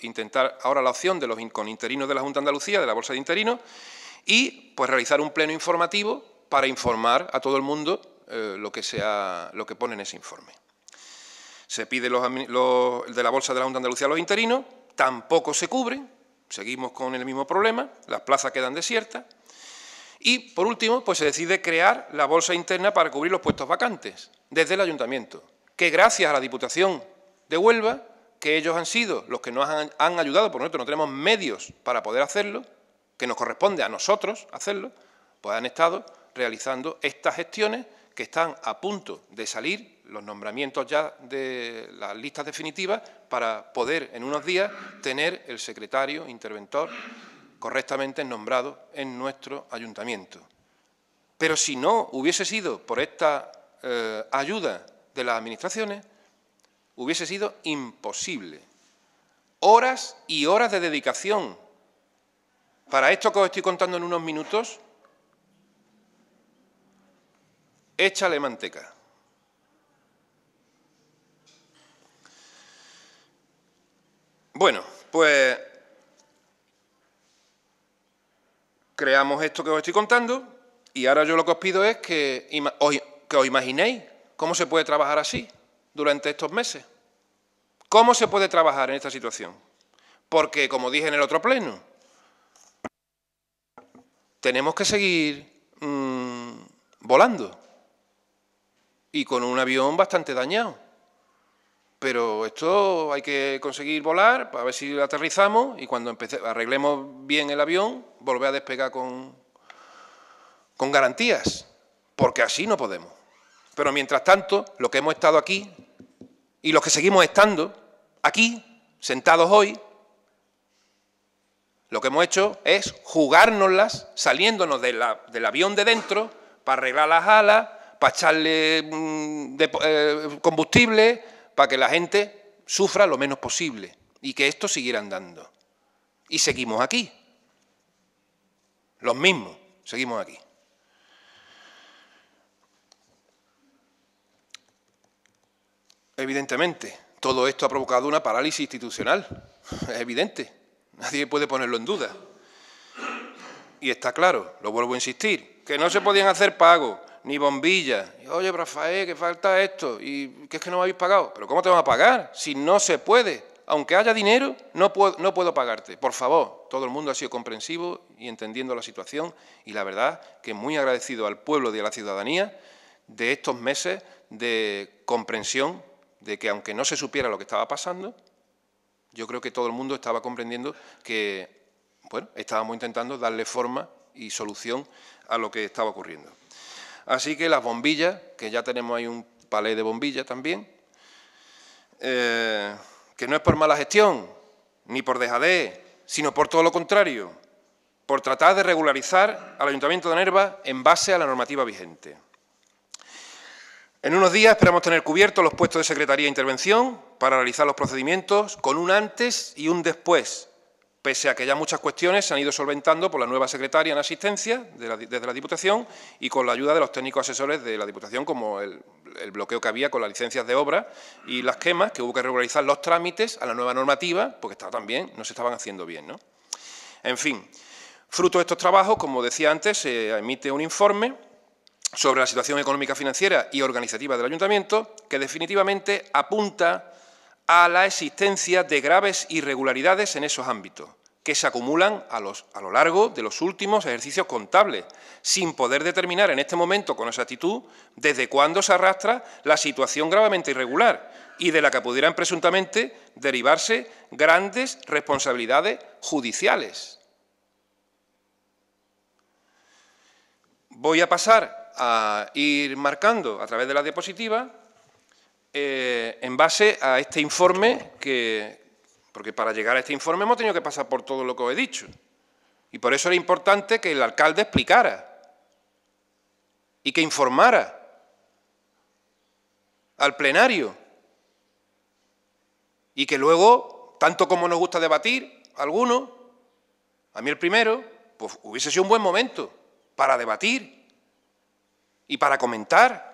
intentar ahora la opción de los con interinos de la Junta de Andalucía, de la Bolsa de Interinos, y pues realizar un pleno informativo para informar a todo el mundo eh, lo, que sea, lo que pone en ese informe. Se pide los, de la Bolsa de la Junta de Andalucía los interinos, tampoco se cubren. seguimos con el mismo problema, las plazas quedan desiertas. Y, por último, pues se decide crear la bolsa interna para cubrir los puestos vacantes desde el ayuntamiento, que gracias a la Diputación de Huelva, que ellos han sido los que nos han, han ayudado, por nosotros no tenemos medios para poder hacerlo, que nos corresponde a nosotros hacerlo, pues han estado realizando estas gestiones que están a punto de salir los nombramientos ya de las listas definitivas para poder en unos días tener el secretario interventor correctamente nombrado en nuestro ayuntamiento. Pero si no hubiese sido por esta eh, ayuda de las administraciones, hubiese sido imposible. Horas y horas de dedicación para esto que os estoy contando en unos minutos, échale manteca. Bueno, pues creamos esto que os estoy contando y ahora yo lo que os pido es que, os, imaginéis cómo se puede trabajar así durante estos meses. ¿Cómo se puede trabajar en esta situación? Porque, como dije en el otro pleno, tenemos que seguir mm, volando y con un avión bastante dañado. Pero esto hay que conseguir volar, para ver si aterrizamos y cuando arreglemos bien el avión, volver a despegar con, con garantías, porque así no podemos. Pero mientras tanto, los que hemos estado aquí y los que seguimos estando aquí, sentados hoy, lo que hemos hecho es jugárnoslas saliéndonos del avión de dentro para arreglar las alas, para echarle mm, eh, combustible, para que la gente sufra lo menos posible y que esto siguiera andando. Y seguimos aquí. Los mismos, seguimos aquí. Evidentemente, todo esto ha provocado una parálisis institucional, es evidente. Nadie puede ponerlo en duda. Y está claro, lo vuelvo a insistir, que no se podían hacer pagos, ni bombillas. Oye, Rafael, que falta esto, y que es que no me habéis pagado. Pero ¿cómo te van a pagar si no se puede? Aunque haya dinero, no puedo, no puedo pagarte. Por favor, todo el mundo ha sido comprensivo y entendiendo la situación, y la verdad que muy agradecido al pueblo y a la ciudadanía de estos meses de comprensión de que aunque no se supiera lo que estaba pasando, yo creo que todo el mundo estaba comprendiendo que bueno, estábamos intentando darle forma y solución a lo que estaba ocurriendo. Así que las bombillas, que ya tenemos ahí un palé de bombillas también, eh, que no es por mala gestión, ni por dejadez, sino por todo lo contrario, por tratar de regularizar al Ayuntamiento de Nerva en base a la normativa vigente. En unos días esperamos tener cubiertos los puestos de Secretaría de Intervención para realizar los procedimientos con un antes y un después, pese a que ya muchas cuestiones se han ido solventando por la nueva secretaria en asistencia desde la Diputación y con la ayuda de los técnicos asesores de la Diputación, como el, bloqueo que había con las licencias de obra y las quemas, que hubo que regularizar los trámites a la nueva normativa, porque estaba también no se estaban haciendo bien. En fin, fruto de estos trabajos, como decía antes, se emite un informe sobre la situación económica, financiera y organizativa del ayuntamiento, que definitivamente apunta a la existencia de graves irregularidades en esos ámbitos, que se acumulan a, lo largo de los últimos ejercicios contables, sin poder determinar en este momento con exactitud desde cuándo se arrastra la situación gravemente irregular y de la que pudieran presuntamente derivarse grandes responsabilidades judiciales. Voy a pasar a ir marcando a través de la diapositiva eh, en base a este informe que, porque para llegar a este informe hemos tenido que pasar por todo lo que os he dicho. Y por eso era importante que el alcalde explicara y que informara al plenario y que luego, tanto como nos gusta debatir, algunos, a mí el primero, pues hubiese sido un buen momento para debatir y para comentar.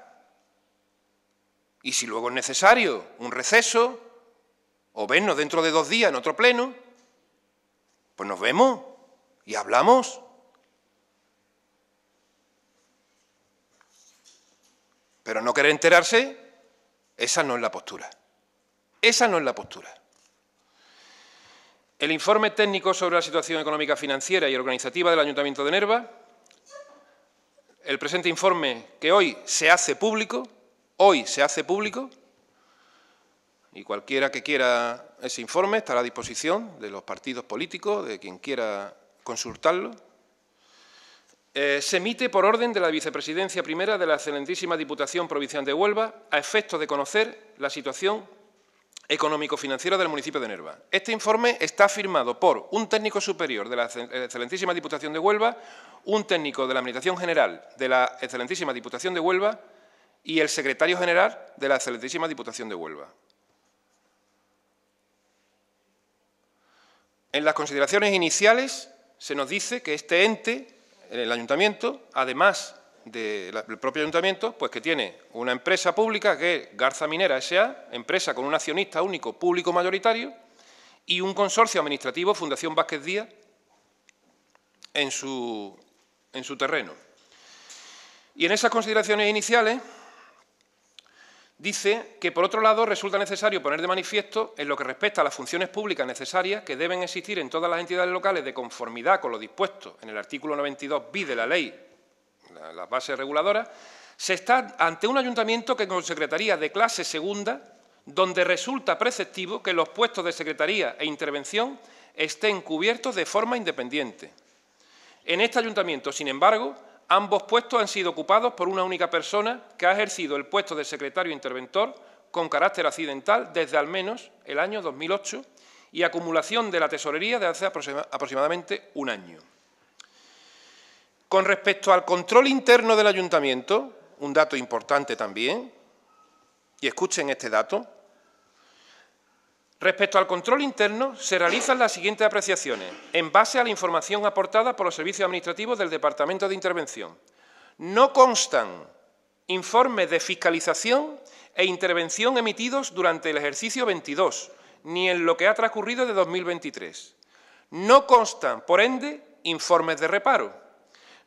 Y si luego es necesario un receso o vernos dentro de dos días en otro pleno, pues nos vemos y hablamos. Pero no querer enterarse, esa no es la postura. Esa no es la postura. El informe técnico sobre la situación económica financiera y organizativa del Ayuntamiento de Nerva el presente informe que hoy se hace público, hoy se hace público, y cualquiera que quiera ese informe estará a disposición de los partidos políticos, de quien quiera consultarlo. Eh, se emite por orden de la Vicepresidencia Primera de la Excelentísima Diputación Provincial de Huelva a efectos de conocer la situación económico-financiero del municipio de Nerva. Este informe está firmado por un técnico superior de la excelentísima Diputación de Huelva, un técnico de la Administración General de la excelentísima Diputación de Huelva y el secretario general de la excelentísima Diputación de Huelva. En las consideraciones iniciales se nos dice que este ente, el ayuntamiento, además del propio ayuntamiento, pues que tiene una empresa pública que es Garza Minera S.A., empresa con un accionista único público mayoritario, y un consorcio administrativo, Fundación Vázquez Díaz, en su, terreno. Y en esas consideraciones iniciales dice que, por otro lado, resulta necesario poner de manifiesto, en lo que respecta a las funciones públicas necesarias que deben existir en todas las entidades locales de conformidad con lo dispuesto en el artículo 92 bis de la Ley las bases reguladoras, se está ante un ayuntamiento que con secretaría de clase segunda, donde resulta preceptivo que los puestos de secretaría e intervención estén cubiertos de forma independiente. En este ayuntamiento, sin embargo, ambos puestos han sido ocupados por una única persona que ha ejercido el puesto de secretario interventor con carácter accidental desde al menos el año 2008 y acumulación de la tesorería de hace aproximadamente un año. Con respecto al control interno del ayuntamiento, un dato importante también, y escuchen este dato, respecto al control interno se realizan las siguientes apreciaciones, en base a la información aportada por los servicios administrativos del Departamento de Intervención. No constan informes de fiscalización e intervención emitidos durante el ejercicio 22, ni en lo que ha transcurrido de 2023. No constan, por ende, informes de reparo.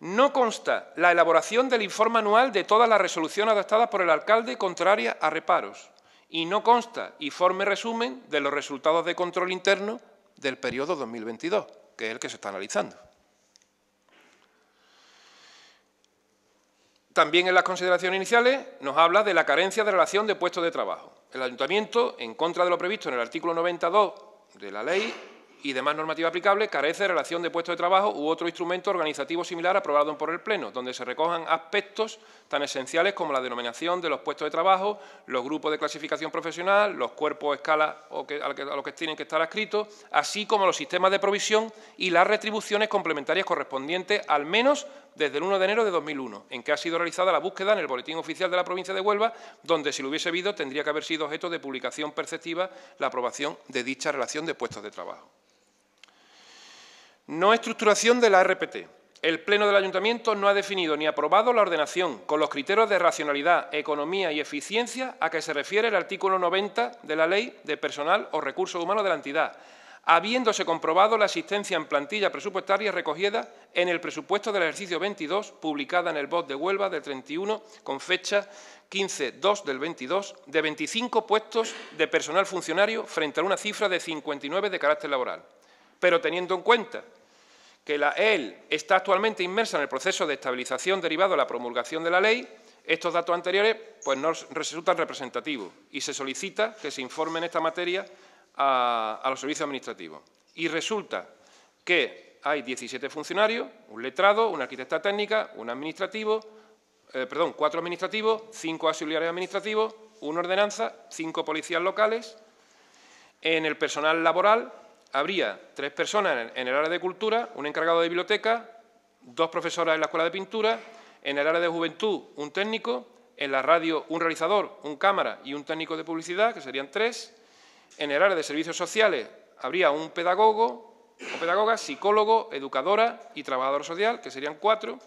No consta la elaboración del informe anual de todas las resoluciones adoptadas por el alcalde contraria a reparos y no consta informe resumen de los resultados de control interno del periodo 2022, que es el que se está analizando. También en las consideraciones iniciales nos habla de la carencia de relación de puestos de trabajo. El Ayuntamiento, en contra de lo previsto en el artículo 92 de la ley, y demás normativa aplicable carece de relación de puestos de trabajo u otro instrumento organizativo similar aprobado por el Pleno, donde se recojan aspectos tan esenciales como la denominación de los puestos de trabajo, los grupos de clasificación profesional, los cuerpos escalas o que, a, los que tienen que estar adscritos, así como los sistemas de provisión y las retribuciones complementarias correspondientes al menos desde el 1 de enero de 2001, en que ha sido realizada la búsqueda en el Boletín Oficial de la Provincia de Huelva, donde, si lo hubiese habido, tendría que haber sido objeto de publicación perceptiva la aprobación de dicha relación de puestos de trabajo. No estructuración de la RPT. El Pleno del Ayuntamiento no ha definido ni aprobado la ordenación con los criterios de racionalidad, economía y eficiencia a que se refiere el artículo 90 de la Ley de Personal o Recursos Humanos de la entidad, habiéndose comprobado la existencia en plantilla presupuestaria recogida en el presupuesto del ejercicio 22, publicada en el BOT de Huelva del 31, con fecha 15-2 del 22, de 25 puestos de personal funcionario frente a una cifra de 59 de carácter laboral. Pero teniendo en cuenta que la EL está actualmente inmersa en el proceso de estabilización derivado de la promulgación de la ley, estos datos anteriores pues, no resultan representativos y se solicita que se informe en esta materia a, los servicios administrativos. Y resulta que hay 17 funcionarios, un letrado, una arquitecta técnica, un administrativo, eh, perdón, cuatro administrativos, cinco auxiliares administrativos, una ordenanza, cinco policías locales. En el personal laboral habría tres personas en el área de cultura, un encargado de biblioteca, dos profesoras en la escuela de pintura, en el área de juventud un técnico, en la radio un realizador, un cámara y un técnico de publicidad, que serían tres, en el área de servicios sociales habría un pedagogo o pedagoga, psicólogo, educadora y trabajador social, que serían cuatro.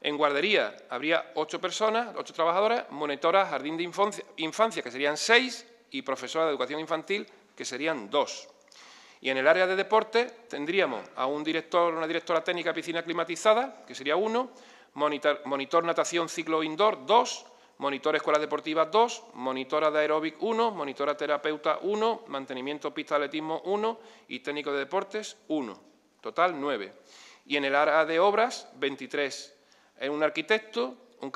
En guardería habría ocho personas, ocho trabajadoras, monitora, jardín de infancia, que serían seis, y profesora de educación infantil, que serían dos. Y en el área de deporte tendríamos a un director, una directora técnica de piscina climatizada, que sería uno, monitor, monitor natación ciclo indoor, dos, monitor escuelas deportivas 2, monitora de aeróbic 1, monitora terapeuta 1, mantenimiento pista atletismo 1 y técnico de deportes 1. Total 9. Y en el área de obras 23. Un arquitecto, un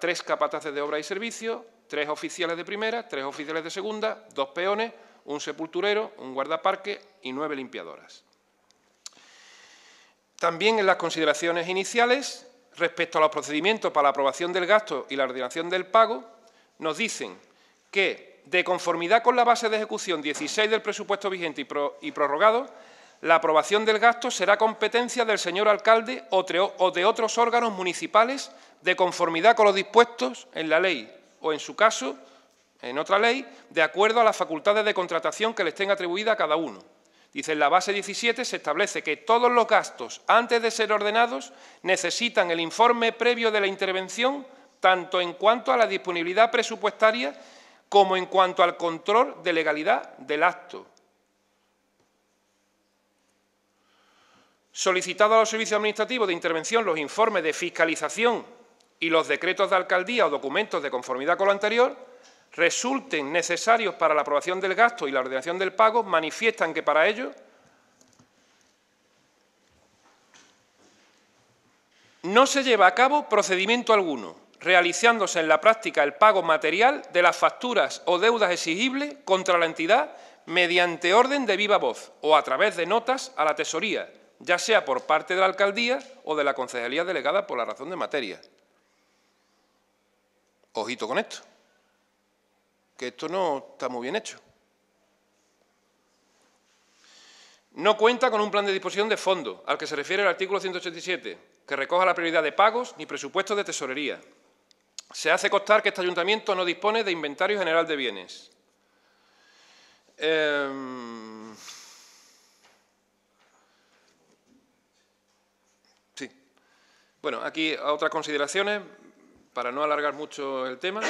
tres capataces de obra y servicio, tres oficiales de primera, tres oficiales de segunda, dos peones, un sepulturero, un guardaparque y nueve limpiadoras. También en las consideraciones iniciales Respecto a los procedimientos para la aprobación del gasto y la ordenación del pago, nos dicen que, de conformidad con la base de ejecución 16 del presupuesto vigente y, prorrogado, la aprobación del gasto será competencia del señor alcalde o de otros órganos municipales de conformidad con los dispuestos en la ley o, en su caso, en otra ley, de acuerdo a las facultades de contratación que les estén atribuidas a cada uno. Dice, en la base 17 se establece que todos los gastos, antes de ser ordenados, necesitan el informe previo de la intervención, tanto en cuanto a la disponibilidad presupuestaria como en cuanto al control de legalidad del acto. Solicitado a los servicios administrativos de intervención los informes de fiscalización y los decretos de alcaldía o documentos de conformidad con lo anterior, resulten necesarios para la aprobación del gasto y la ordenación del pago, manifiestan que para ello no se lleva a cabo procedimiento alguno, realizándose en la práctica el pago material de las facturas o deudas exigibles contra la entidad mediante orden de viva voz o a través de notas a la tesoría, ya sea por parte de la alcaldía o de la concejalía delegada por la razón de materia. Ojito con esto que esto no está muy bien hecho. No cuenta con un plan de disposición de fondos, al que se refiere el artículo 187, que recoja la prioridad de pagos ni presupuestos de tesorería. Se hace constar que este ayuntamiento no dispone de inventario general de bienes. Em, sí. Bueno, aquí otras consideraciones, para no alargar mucho el tema.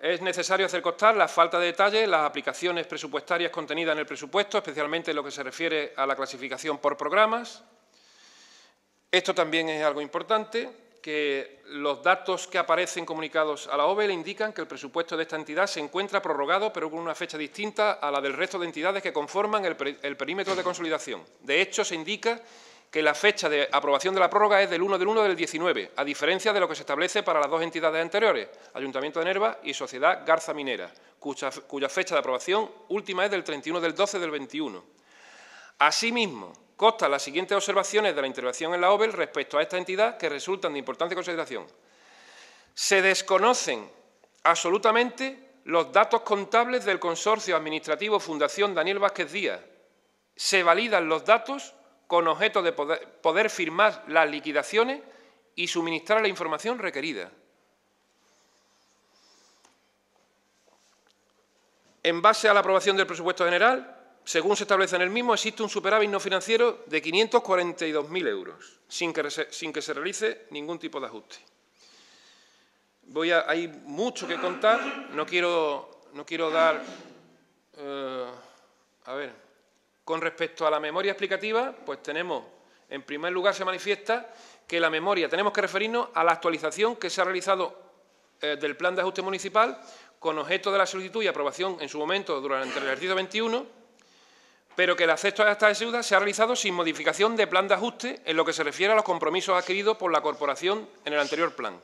Es necesario hacer constar la falta de detalle, las aplicaciones presupuestarias contenidas en el presupuesto, especialmente en lo que se refiere a la clasificación por programas. Esto también es algo importante, que los datos que aparecen comunicados a la OVE le indican que el presupuesto de esta entidad se encuentra prorrogado, pero con una fecha distinta a la del resto de entidades que conforman el, perímetro de consolidación. De hecho, se indica que la fecha de aprobación de la prórroga es del 1 del 1 del 19, a diferencia de lo que se establece para las dos entidades anteriores, Ayuntamiento de Nerva y Sociedad Garza Minera, cuya, fecha de aprobación última es del 31 del 12 del 21. Asimismo, constan las siguientes observaciones de la intervención en la OBEL respecto a esta entidad que resultan de importante consideración. Se desconocen absolutamente los datos contables del consorcio administrativo Fundación Daniel Vázquez Díaz. Se validan los datos con objeto de poder, firmar las liquidaciones y suministrar la información requerida. En base a la aprobación del presupuesto general, según se establece en el mismo, existe un superávit no financiero de 542.000 euros, sin que, se realice ningún tipo de ajuste. Voy hay mucho que contar, no quiero, dar... Eh, a ver... Con respecto a la memoria explicativa, pues tenemos, en primer lugar, se manifiesta que la memoria, tenemos que referirnos a la actualización que se ha realizado eh, del plan de ajuste municipal con objeto de la solicitud y aprobación en su momento durante el ejercicio 21, pero que el acceso a esta deuda se ha realizado sin modificación de plan de ajuste en lo que se refiere a los compromisos adquiridos por la Corporación en el anterior plan.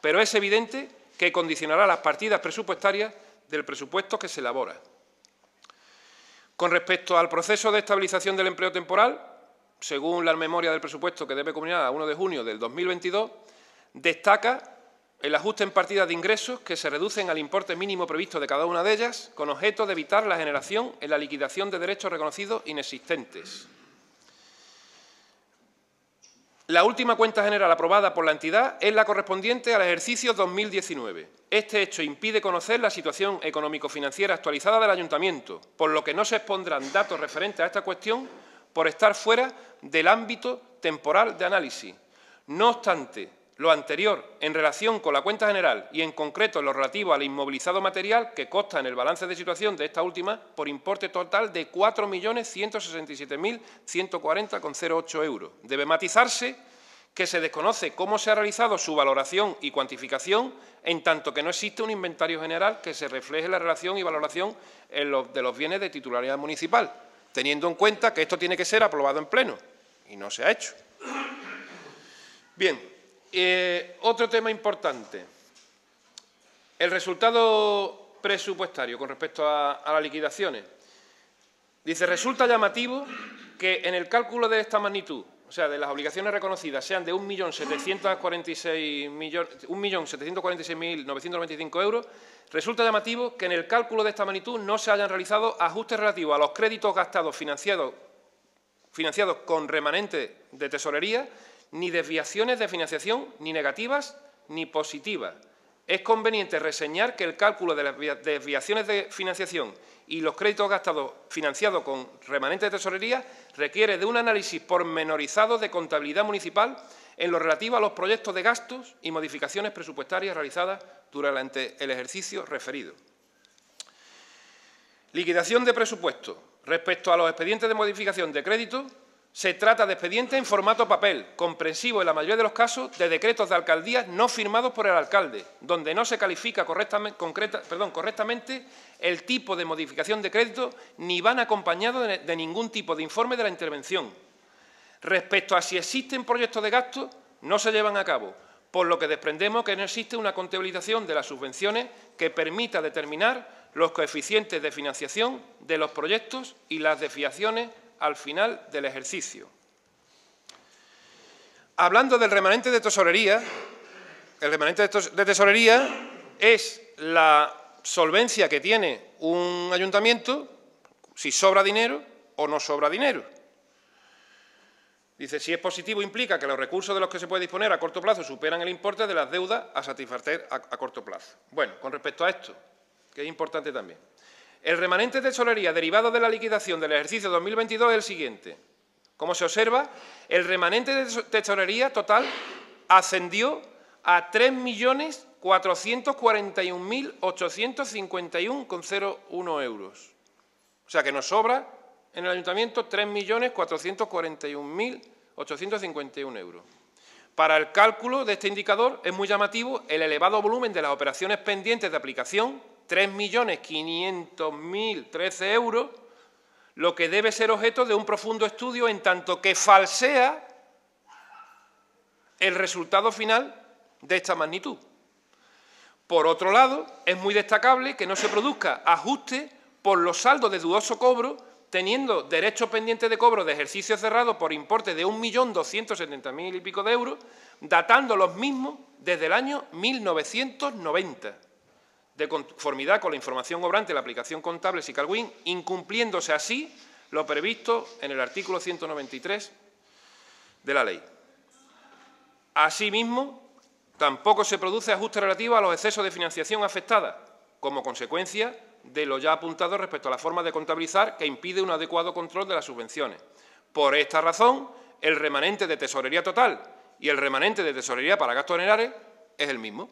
Pero es evidente que condicionará las partidas presupuestarias del presupuesto que se elabora. Con respecto al proceso de estabilización del empleo temporal, según la memoria del presupuesto que debe comunicar a 1 de junio del 2022, destaca el ajuste en partidas de ingresos que se reducen al importe mínimo previsto de cada una de ellas, con objeto de evitar la generación en la liquidación de derechos reconocidos inexistentes. La última cuenta general aprobada por la entidad es la correspondiente al ejercicio 2019. Este hecho impide conocer la situación económico-financiera actualizada del ayuntamiento, por lo que no se expondrán datos referentes a esta cuestión por estar fuera del ámbito temporal de análisis. No obstante, lo anterior en relación con la cuenta general y en concreto lo relativo al inmovilizado material que consta en el balance de situación de esta última por importe total de 4.167.140,08 euros. Debe matizarse que se desconoce cómo se ha realizado su valoración y cuantificación, en tanto que no existe un inventario general que se refleje la relación y valoración de los bienes de titularidad municipal, teniendo en cuenta que esto tiene que ser aprobado en pleno, y no se ha hecho. Bien, eh, otro tema importante, el resultado presupuestario con respecto a, las liquidaciones. Dice, resulta llamativo que en el cálculo de esta magnitud, o sea, de las obligaciones reconocidas, sean de 1.746.995 euros, resulta llamativo que en el cálculo de esta magnitud no se hayan realizado ajustes relativos a los créditos gastados financiados, financiados con remanente de tesorería ni desviaciones de financiación ni negativas ni positivas. Es conveniente reseñar que el cálculo de las desviaciones de financiación y los créditos gastados financiados con remanente de tesorería requiere de un análisis pormenorizado de contabilidad municipal en lo relativo a los proyectos de gastos y modificaciones presupuestarias realizadas durante el ejercicio referido. Liquidación de presupuesto. Respecto a los expedientes de modificación de crédito, se trata de expedientes en formato papel, comprensivo en la mayoría de los casos de decretos de alcaldías no firmados por el alcalde, donde no se califica correctamente, el tipo de modificación de crédito ni van acompañados de, ningún tipo de informe de la intervención. Respecto a si existen proyectos de gasto, no se llevan a cabo, por lo que desprendemos que no existe una contabilización de las subvenciones que permita determinar los coeficientes de financiación de los proyectos y las desviaciones al final del ejercicio. Hablando del remanente de tesorería, el remanente de tesorería es la solvencia que tiene un ayuntamiento, si sobra dinero o no sobra dinero. Dice, si es positivo implica que los recursos de los que se puede disponer a corto plazo superan el importe de las deudas a satisfacer a, corto plazo. Bueno, con respecto a esto, que es importante también. El remanente de tesorería derivado de la liquidación del ejercicio 2022 es el siguiente. Como se observa, el remanente de tesorería total ascendió a 3.441.851,01 euros. O sea que nos sobra en el ayuntamiento 3.441.851 euros. Para el cálculo de este indicador es muy llamativo el elevado volumen de las operaciones pendientes de aplicación, 3.500.013 euros, lo que debe ser objeto de un profundo estudio en tanto que falsea el resultado final de esta magnitud. Por otro lado, es muy destacable que no se produzca ajuste por los saldos de dudoso cobro, teniendo derechos pendientes de cobro de ejercicio cerrado por importe de 1.270.000 y pico de euros, datando los mismos desde el año 1990 de conformidad con la información obrante de la aplicación contable SICALWIN, incumpliéndose así lo previsto en el artículo 193 de la ley. Asimismo, tampoco se produce ajuste relativo a los excesos de financiación afectada, como consecuencia de lo ya apuntado respecto a la forma de contabilizar que impide un adecuado control de las subvenciones. Por esta razón, el remanente de tesorería total y el remanente de tesorería para gastos generales es el mismo.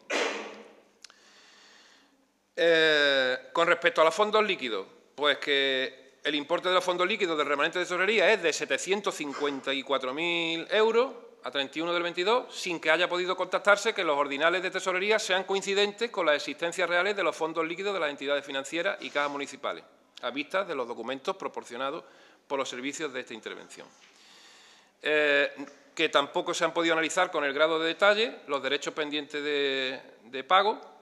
Eh, con respecto a los fondos líquidos, pues que el importe de los fondos líquidos del remanente de tesorería es de 754.000 euros a 31 del 22, sin que haya podido contactarse que los ordinales de tesorería sean coincidentes con las existencias reales de los fondos líquidos de las entidades financieras y cajas municipales, a vista de los documentos proporcionados por los servicios de esta intervención. Eh, que tampoco se han podido analizar con el grado de detalle los derechos pendientes de pago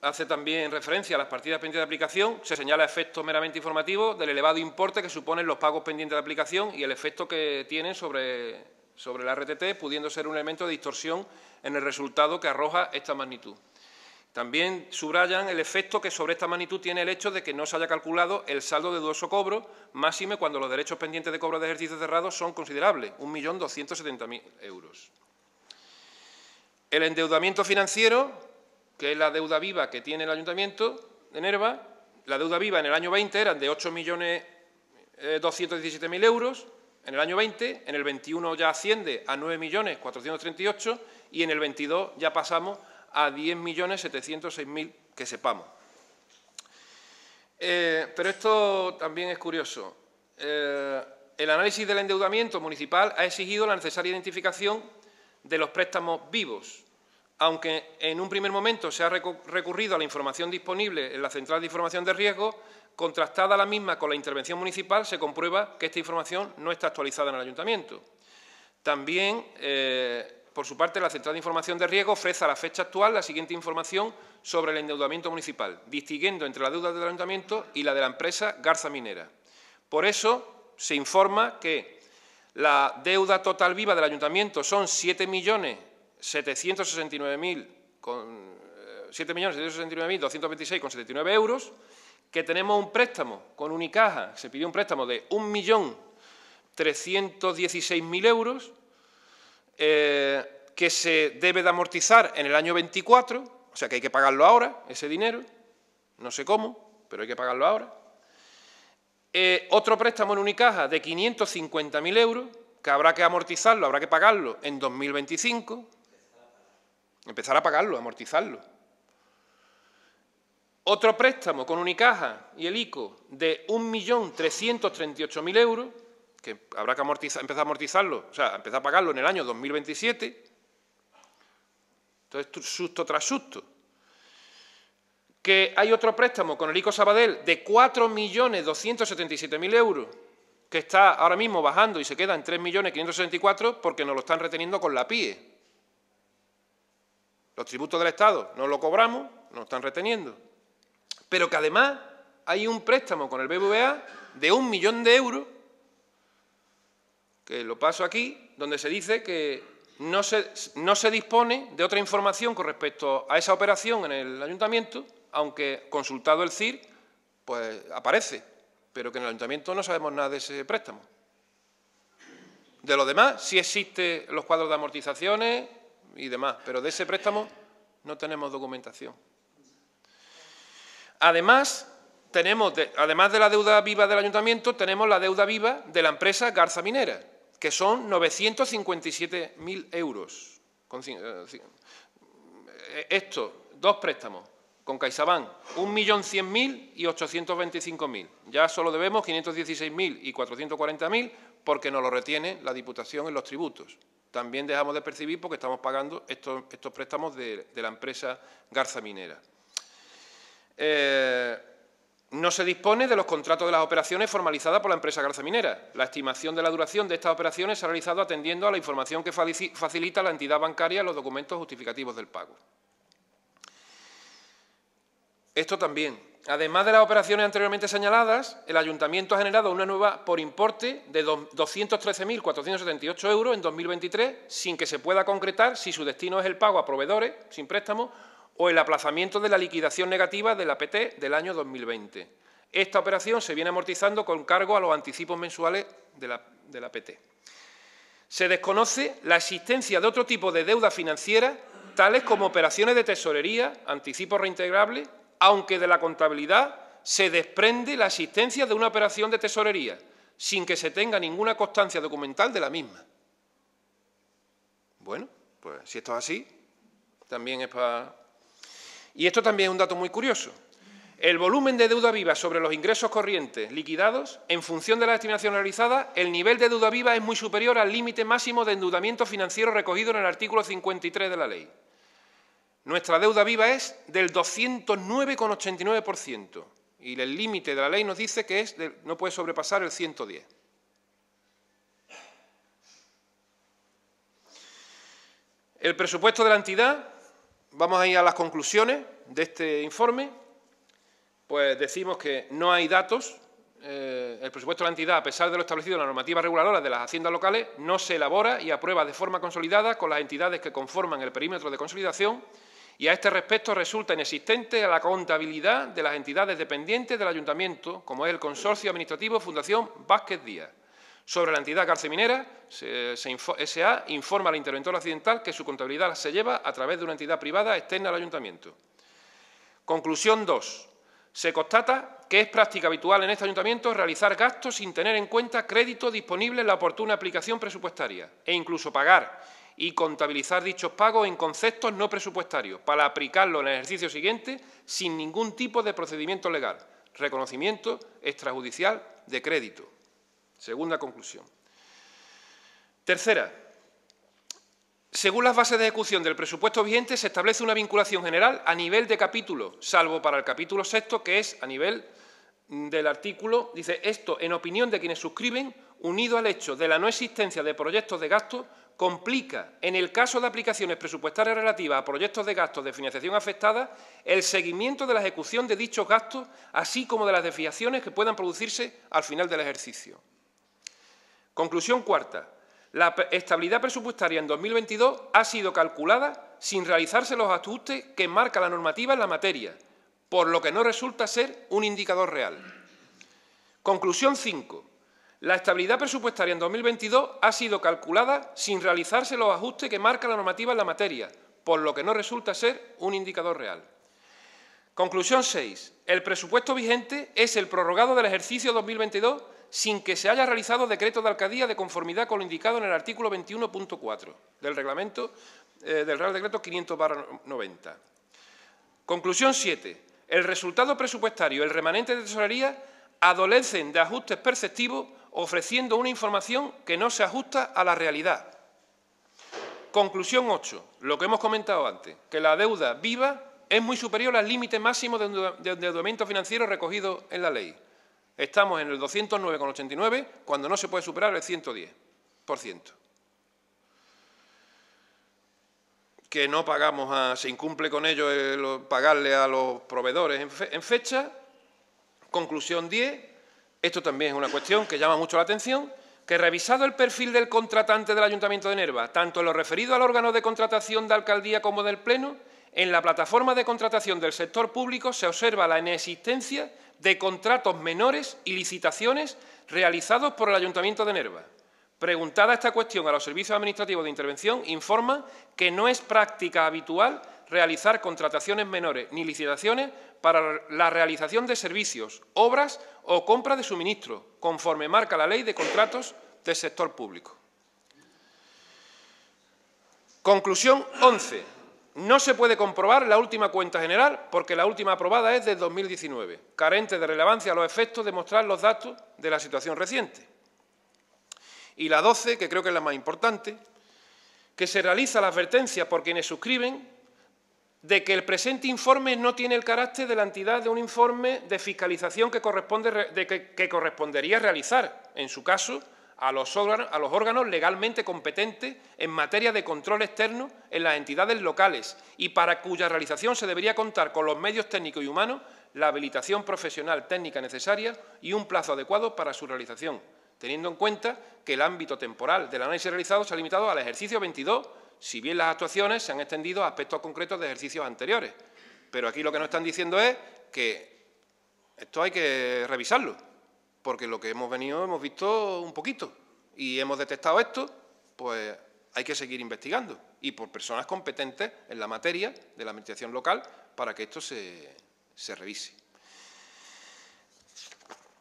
hace también referencia a las partidas pendientes de aplicación, se señala efecto meramente informativo... del elevado importe que suponen los pagos pendientes de aplicación y el efecto que tienen sobre, sobre la RTT, pudiendo ser un elemento de distorsión en el resultado que arroja esta magnitud. También subrayan el efecto que sobre esta magnitud tiene el hecho de que no se haya calculado el saldo de dudoso cobro, máxime cuando los derechos pendientes de cobro de ejercicios cerrados son considerables, 1.270.000 euros. El endeudamiento financiero que es la deuda viva que tiene el ayuntamiento de Nerva. La deuda viva en el año 20 eran de 8.217.000 eh, euros, en el año 20, en el 21 ya asciende a 9.438.000 y en el 22 ya pasamos a 10.706.000 que sepamos. Eh, pero esto también es curioso. Eh, el análisis del endeudamiento municipal ha exigido la necesaria identificación de los préstamos vivos, aunque en un primer momento se ha recurrido a la información disponible en la Central de Información de Riesgo, contrastada la misma con la intervención municipal, se comprueba que esta información no está actualizada en el ayuntamiento. También, eh, por su parte, la Central de Información de Riesgo ofrece a la fecha actual la siguiente información sobre el endeudamiento municipal, distinguiendo entre la deuda del ayuntamiento y la de la empresa Garza Minera. Por eso, se informa que la deuda total viva del ayuntamiento son 7 millones 7.769.226,79 eh, euros, que tenemos un préstamo con Unicaja, se pidió un préstamo de 1.316.000 euros, eh, que se debe de amortizar en el año 24, o sea que hay que pagarlo ahora, ese dinero, no sé cómo, pero hay que pagarlo ahora. Eh, otro préstamo en Unicaja de 550.000 euros, que habrá que amortizarlo, habrá que pagarlo en 2025. Empezar a pagarlo, amortizarlo. Otro préstamo con Unicaja y el ICO de 1.338.000 euros, que habrá que amortizar, empezar a amortizarlo, o sea, empezar a pagarlo en el año 2027. Entonces, susto tras susto. Que hay otro préstamo con el ICO Sabadell de 4.277.000 euros, que está ahora mismo bajando y se queda en 3.564.000 porque nos lo están reteniendo con la PIE. Los tributos del Estado no lo cobramos, nos están reteniendo. Pero que además hay un préstamo con el BBVA de un millón de euros, que lo paso aquí, donde se dice que no se, no se dispone de otra información con respecto a esa operación en el ayuntamiento, aunque consultado el CIR, pues aparece, pero que en el ayuntamiento no sabemos nada de ese préstamo. De lo demás, sí existen los cuadros de amortizaciones, y demás, pero de ese préstamo no tenemos documentación. Además, tenemos, de, además de la deuda viva del ayuntamiento, tenemos la deuda viva de la empresa Garza Minera, que son 957.000 euros. Eh, eh, esto, dos préstamos, con CaixaBank 1.100.000 y 825.000. Ya solo debemos 516.000 y 440.000 porque nos lo retiene la Diputación en los tributos también dejamos de percibir porque estamos pagando estos, préstamos de, la empresa Garza Minera. Eh, no se dispone de los contratos de las operaciones formalizadas por la empresa Garza Minera. La estimación de la duración de estas operaciones se ha realizado atendiendo a la información que facilita la entidad bancaria en los documentos justificativos del pago. Esto también además de las operaciones anteriormente señaladas, el Ayuntamiento ha generado una nueva por importe de 213.478 euros en 2023, sin que se pueda concretar si su destino es el pago a proveedores sin préstamo o el aplazamiento de la liquidación negativa de la PT del año 2020. Esta operación se viene amortizando con cargo a los anticipos mensuales de la, PT. Se desconoce la existencia de otro tipo de deuda financiera, tales como operaciones de tesorería, anticipos reintegrables aunque de la contabilidad se desprende la existencia de una operación de tesorería, sin que se tenga ninguna constancia documental de la misma. Bueno, pues si esto es así, también es para... Y esto también es un dato muy curioso. El volumen de deuda viva sobre los ingresos corrientes liquidados, en función de la estimación realizada, el nivel de deuda viva es muy superior al límite máximo de endeudamiento financiero recogido en el artículo 53 de la ley. Nuestra deuda viva es del 209,89% y el límite de la ley nos dice que es no puede sobrepasar el 110. El presupuesto de la entidad, vamos a ir a las conclusiones de este informe, pues decimos que no hay datos. Eh, el presupuesto de la entidad, a pesar de lo establecido en la normativa reguladora de las haciendas locales, no se elabora y aprueba de forma consolidada con las entidades que conforman el perímetro de consolidación y a este respecto resulta inexistente la contabilidad de las entidades dependientes del ayuntamiento, como es el Consorcio Administrativo Fundación Vázquez Díaz. Sobre la entidad carceminera, se, SA informa al interventor accidental que su contabilidad se lleva a través de una entidad privada externa al ayuntamiento. Conclusión 2. Se constata que es práctica habitual en este ayuntamiento realizar gastos sin tener en cuenta crédito disponible en la oportuna aplicación presupuestaria e incluso pagar y contabilizar dichos pagos en conceptos no presupuestarios para aplicarlo en el ejercicio siguiente sin ningún tipo de procedimiento legal. Reconocimiento extrajudicial de crédito. Segunda conclusión. Tercera, según las bases de ejecución del presupuesto vigente, se establece una vinculación general a nivel de capítulo, salvo para el capítulo sexto, que es a nivel del artículo dice esto, en opinión de quienes suscriben, unido al hecho de la no existencia de proyectos de gasto, complica, en el caso de aplicaciones presupuestarias relativas a proyectos de gastos de financiación afectada, el seguimiento de la ejecución de dichos gastos, así como de las desviaciones que puedan producirse al final del ejercicio. Conclusión cuarta. La estabilidad presupuestaria en 2022 ha sido calculada sin realizarse los ajustes que marca la normativa en la materia, por lo que no resulta ser un indicador real. Conclusión 5. La estabilidad presupuestaria en 2022 ha sido calculada sin realizarse los ajustes que marca la normativa en la materia, por lo que no resulta ser un indicador real. Conclusión 6. El presupuesto vigente es el prorrogado del ejercicio 2022 sin que se haya realizado decreto de alcaldía de conformidad con lo indicado en el artículo 21.4 del reglamento eh, del Real Decreto 500-90. Conclusión 7 el resultado presupuestario y el remanente de tesorería adolecen de ajustes perceptivos ofreciendo una información que no se ajusta a la realidad. Conclusión 8. Lo que hemos comentado antes, que la deuda viva es muy superior al límite máximo de endeudamiento financiero recogido en la ley. Estamos en el 209,89 cuando no se puede superar el 110%. que no pagamos, a, se incumple con ello el, eh, pagarle a los proveedores en, fecha. Conclusión 10, esto también es una cuestión que llama mucho la atención, que revisado el perfil del contratante del Ayuntamiento de Nerva, tanto en lo referido al órgano de contratación de alcaldía como del Pleno, en la plataforma de contratación del sector público se observa la inexistencia de contratos menores y licitaciones realizados por el Ayuntamiento de Nerva. Preguntada esta cuestión a los servicios administrativos de intervención, informa que no es práctica habitual realizar contrataciones menores ni licitaciones para la realización de servicios, obras o compra de suministro, conforme marca la Ley de Contratos del Sector Público. Conclusión 11. No se puede comprobar la última cuenta general porque la última aprobada es de 2019, carente de relevancia a los efectos de mostrar los datos de la situación reciente y la 12, que creo que es la más importante, que se realiza la advertencia por quienes suscriben de que el presente informe no tiene el carácter de la entidad de un informe de fiscalización que, correspondería realizar, en su caso, a los, a los, órganos, legalmente competentes en materia de control externo en las entidades locales y para cuya realización se debería contar con los medios técnicos y humanos, la habilitación profesional técnica necesaria y un plazo adecuado para su realización teniendo en cuenta que el ámbito temporal del análisis realizado se ha limitado al ejercicio 22, si bien las actuaciones se han extendido a aspectos concretos de ejercicios anteriores. Pero aquí lo que nos están diciendo es que esto hay que revisarlo, porque lo que hemos venido hemos visto un poquito y hemos detectado esto, pues hay que seguir investigando y por personas competentes en la materia de la Administración local para que esto se, se revise.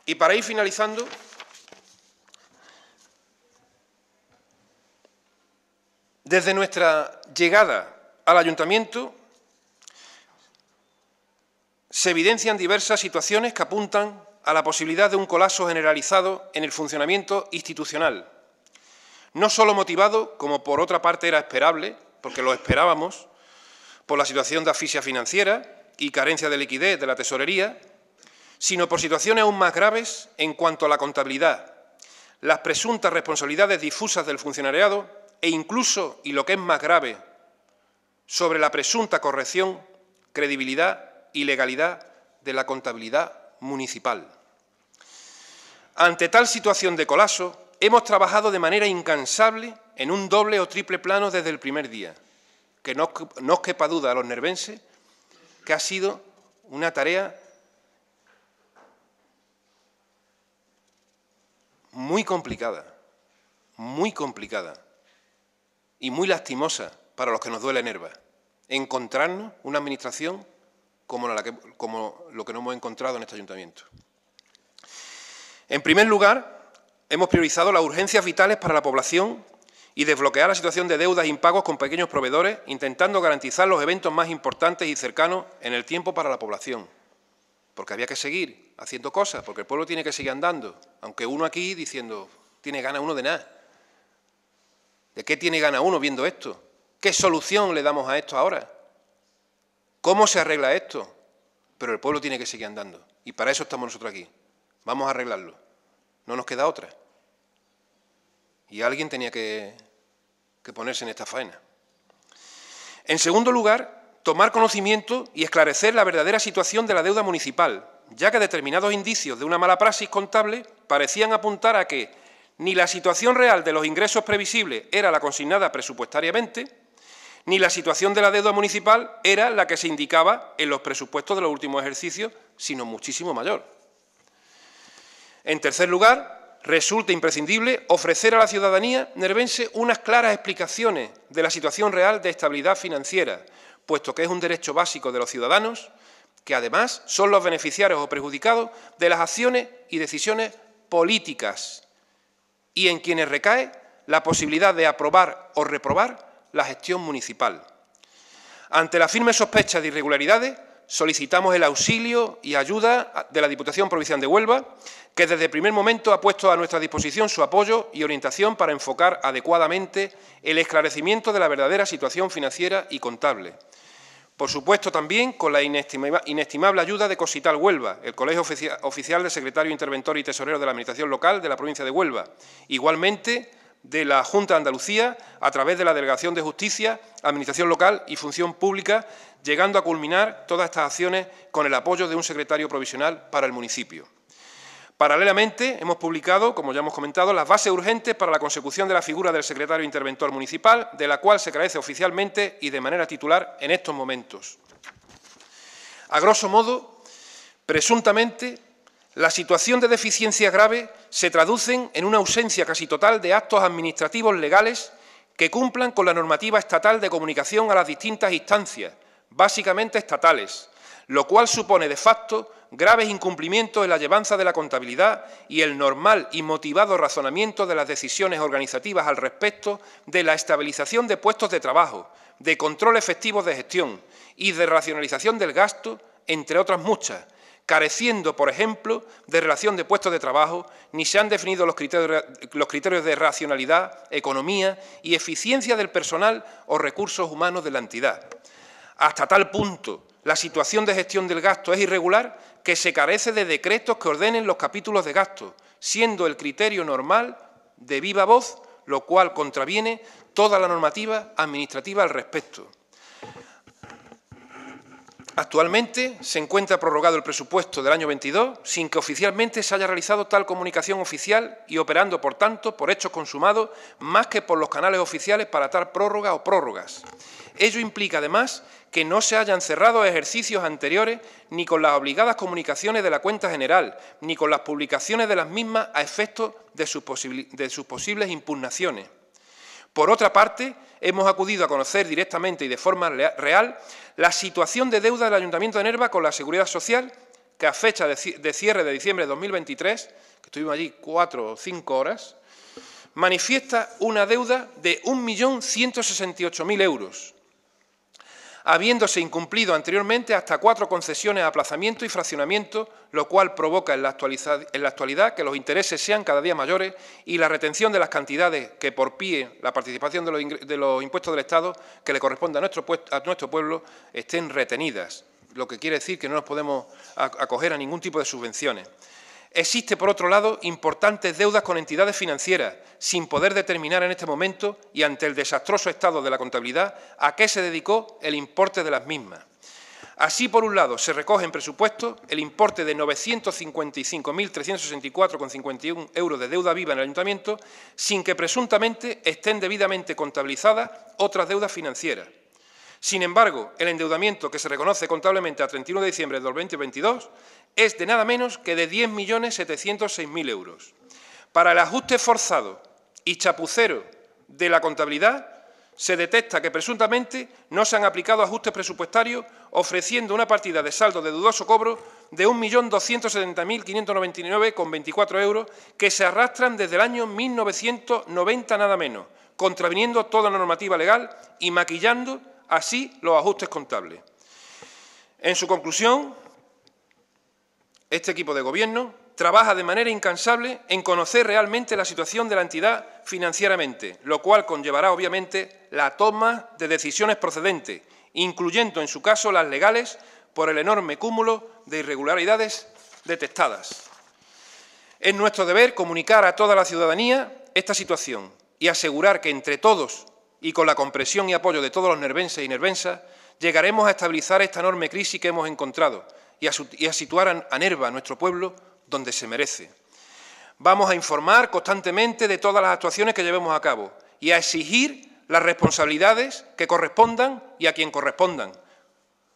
Y para ir finalizando, Desde nuestra llegada al ayuntamiento se evidencian diversas situaciones que apuntan a la posibilidad de un colapso generalizado en el funcionamiento institucional, no solo motivado, como por otra parte era esperable, porque lo esperábamos, por la situación de asfixia financiera y carencia de liquidez de la tesorería, sino por situaciones aún más graves en cuanto a la contabilidad, las presuntas responsabilidades difusas del funcionariado e incluso, y lo que es más grave, sobre la presunta corrección, credibilidad y legalidad de la contabilidad municipal. Ante tal situación de colapso, hemos trabajado de manera incansable en un doble o triple plano desde el primer día, que no, no os quepa duda a los nervenses que ha sido una tarea muy complicada, muy complicada y muy lastimosa para los que nos duele enerva, encontrarnos una administración como, la que, como lo que no hemos encontrado en este ayuntamiento. En primer lugar, hemos priorizado las urgencias vitales para la población y desbloquear la situación de deudas e impagos con pequeños proveedores, intentando garantizar los eventos más importantes y cercanos en el tiempo para la población. Porque había que seguir haciendo cosas, porque el pueblo tiene que seguir andando, aunque uno aquí diciendo, tiene ganas uno de nada. ¿De qué tiene gana uno viendo esto? ¿Qué solución le damos a esto ahora? ¿Cómo se arregla esto? Pero el pueblo tiene que seguir andando. Y para eso estamos nosotros aquí. Vamos a arreglarlo. No nos queda otra. Y alguien tenía que, que ponerse en esta faena. En segundo lugar, tomar conocimiento y esclarecer la verdadera situación de la deuda municipal, ya que determinados indicios de una mala praxis contable parecían apuntar a que ni la situación real de los ingresos previsibles era la consignada presupuestariamente, ni la situación de la deuda municipal era la que se indicaba en los presupuestos de los últimos ejercicios, sino muchísimo mayor. En tercer lugar, resulta imprescindible ofrecer a la ciudadanía nervense unas claras explicaciones de la situación real de estabilidad financiera, puesto que es un derecho básico de los ciudadanos, que además son los beneficiarios o perjudicados de las acciones y decisiones políticas y en quienes recae la posibilidad de aprobar o reprobar la gestión municipal. Ante la firme sospecha de irregularidades, solicitamos el auxilio y ayuda de la Diputación Provincial de Huelva, que desde el primer momento ha puesto a nuestra disposición su apoyo y orientación para enfocar adecuadamente el esclarecimiento de la verdadera situación financiera y contable, por supuesto, también con la inestimable ayuda de Cosital Huelva, el colegio oficial de secretario interventor y tesorero de la Administración Local de la provincia de Huelva. Igualmente, de la Junta de Andalucía, a través de la Delegación de Justicia, Administración Local y Función Pública, llegando a culminar todas estas acciones con el apoyo de un secretario provisional para el municipio. Paralelamente, hemos publicado, como ya hemos comentado, las bases urgentes para la consecución de la figura del secretario interventor municipal, de la cual se carece oficialmente y de manera titular en estos momentos. A grosso modo, presuntamente, la situación de deficiencia grave se traducen en una ausencia casi total de actos administrativos legales que cumplan con la normativa estatal de comunicación a las distintas instancias, básicamente estatales, lo cual supone de facto graves incumplimientos en la llevanza de la contabilidad y el normal y motivado razonamiento de las decisiones organizativas al respecto de la estabilización de puestos de trabajo, de control efectivo de gestión y de racionalización del gasto, entre otras muchas, careciendo, por ejemplo, de relación de puestos de trabajo, ni se han definido los criterios, los criterios, de racionalidad, economía y eficiencia del personal o recursos humanos de la entidad. Hasta tal punto la situación de gestión del gasto es irregular, que se carece de decretos que ordenen los capítulos de gasto, siendo el criterio normal de viva voz, lo cual contraviene toda la normativa administrativa al respecto. Actualmente se encuentra prorrogado el presupuesto del año 22 sin que oficialmente se haya realizado tal comunicación oficial y operando, por tanto, por hechos consumados más que por los canales oficiales para tal prórroga o prórrogas. Ello implica, además, que no se hayan cerrado ejercicios anteriores ni con las obligadas comunicaciones de la cuenta general, ni con las publicaciones de las mismas a efecto de sus posibles impugnaciones. Por otra parte, hemos acudido a conocer directamente y de forma real la situación de deuda del Ayuntamiento de Nerva con la Seguridad Social, que a fecha de cierre de diciembre de 2023, que estuvimos allí cuatro o cinco horas, manifiesta una deuda de 1.168.000 euros, habiéndose incumplido anteriormente hasta cuatro concesiones a aplazamiento y fraccionamiento, lo cual provoca en la, actualidad que los intereses sean cada día mayores y la retención de las cantidades que por pie la participación de los, impuestos del Estado que le corresponde a nuestro pueblo estén retenidas, lo que quiere decir que no nos podemos acoger a ningún tipo de subvenciones. Existe, por otro lado, importantes deudas con entidades financieras, sin poder determinar en este momento y ante el desastroso estado de la contabilidad a qué se dedicó el importe de las mismas. Así, por un lado, se recoge en presupuesto el importe de 955.364,51 euros de deuda viva en el Ayuntamiento, sin que presuntamente estén debidamente contabilizadas otras deudas financieras. Sin embargo, el endeudamiento que se reconoce contablemente a 31 de diciembre de 2022 es de nada menos que de 10.706.000 euros. Para el ajuste forzado y chapucero de la contabilidad, se detecta que presuntamente no se han aplicado ajustes presupuestarios, ofreciendo una partida de saldo de dudoso cobro de 1.270.599,24 euros que se arrastran desde el año 1990 nada menos, contraviniendo toda normativa legal y maquillando así los ajustes contables. En su conclusión, este equipo de gobierno trabaja de manera incansable en conocer realmente la situación de la entidad financieramente, lo cual conllevará obviamente la toma de decisiones procedentes, incluyendo en su caso las legales por el enorme cúmulo de irregularidades detectadas. Es nuestro deber comunicar a toda la ciudadanía esta situación y asegurar que entre todos y con la compresión y apoyo de todos los nervenses y nervensas, llegaremos a estabilizar esta enorme crisis que hemos encontrado y a, situar a Nerva, nuestro pueblo, donde se merece. Vamos a informar constantemente de todas las actuaciones que llevemos a cabo y a exigir las responsabilidades que correspondan y a quien correspondan,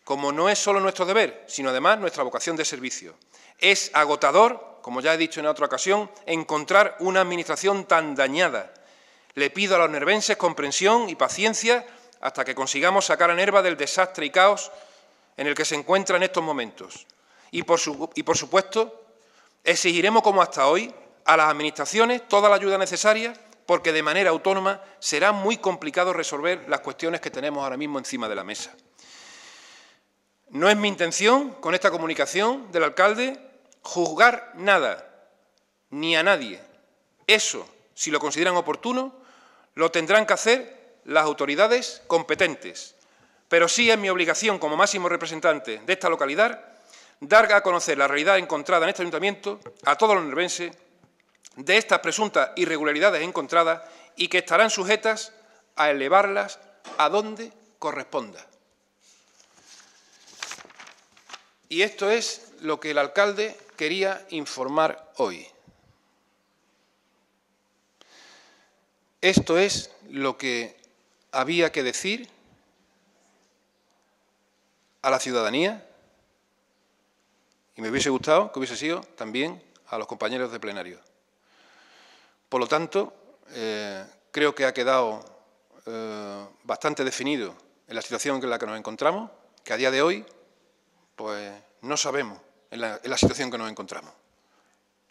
como no es solo nuestro deber, sino además nuestra vocación de servicio. Es agotador, como ya he dicho en otra ocasión, encontrar una administración tan dañada, le pido a los nervenses comprensión y paciencia hasta que consigamos sacar a Nerva del desastre y caos en el que se encuentra en estos momentos. Y por, y por supuesto, exigiremos, como hasta hoy, a las administraciones toda la ayuda necesaria, porque de manera autónoma será muy complicado resolver las cuestiones que tenemos ahora mismo encima de la mesa. No es mi intención, con esta comunicación del alcalde, juzgar nada, ni a nadie. Eso, si lo consideran oportuno, lo tendrán que hacer las autoridades competentes. Pero sí es mi obligación como máximo representante de esta localidad dar a conocer la realidad encontrada en este ayuntamiento a todos los nervenses de estas presuntas irregularidades encontradas y que estarán sujetas a elevarlas a donde corresponda. Y esto es lo que el alcalde quería informar hoy. Esto es lo que había que decir a la ciudadanía y me hubiese gustado que hubiese sido también a los compañeros de plenario. Por lo tanto, eh, creo que ha quedado eh, bastante definido en la situación en la que nos encontramos, que a día de hoy pues, no sabemos en la, en la situación que nos encontramos.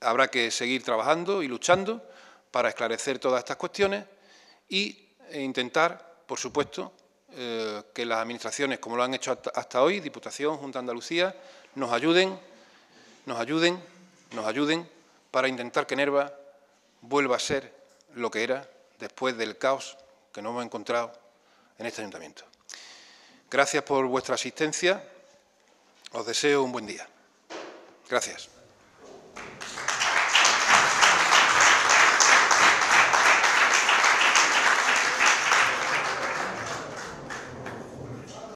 Habrá que seguir trabajando y luchando para esclarecer todas estas cuestiones y, e intentar, por supuesto, eh, que las administraciones, como lo han hecho hasta, hoy, Diputación, Junta de Andalucía, nos ayuden, nos ayuden, nos ayuden para intentar que Nerva vuelva a ser lo que era después del caos que nos hemos encontrado en este ayuntamiento. Gracias por vuestra asistencia. Os deseo un buen día. Gracias.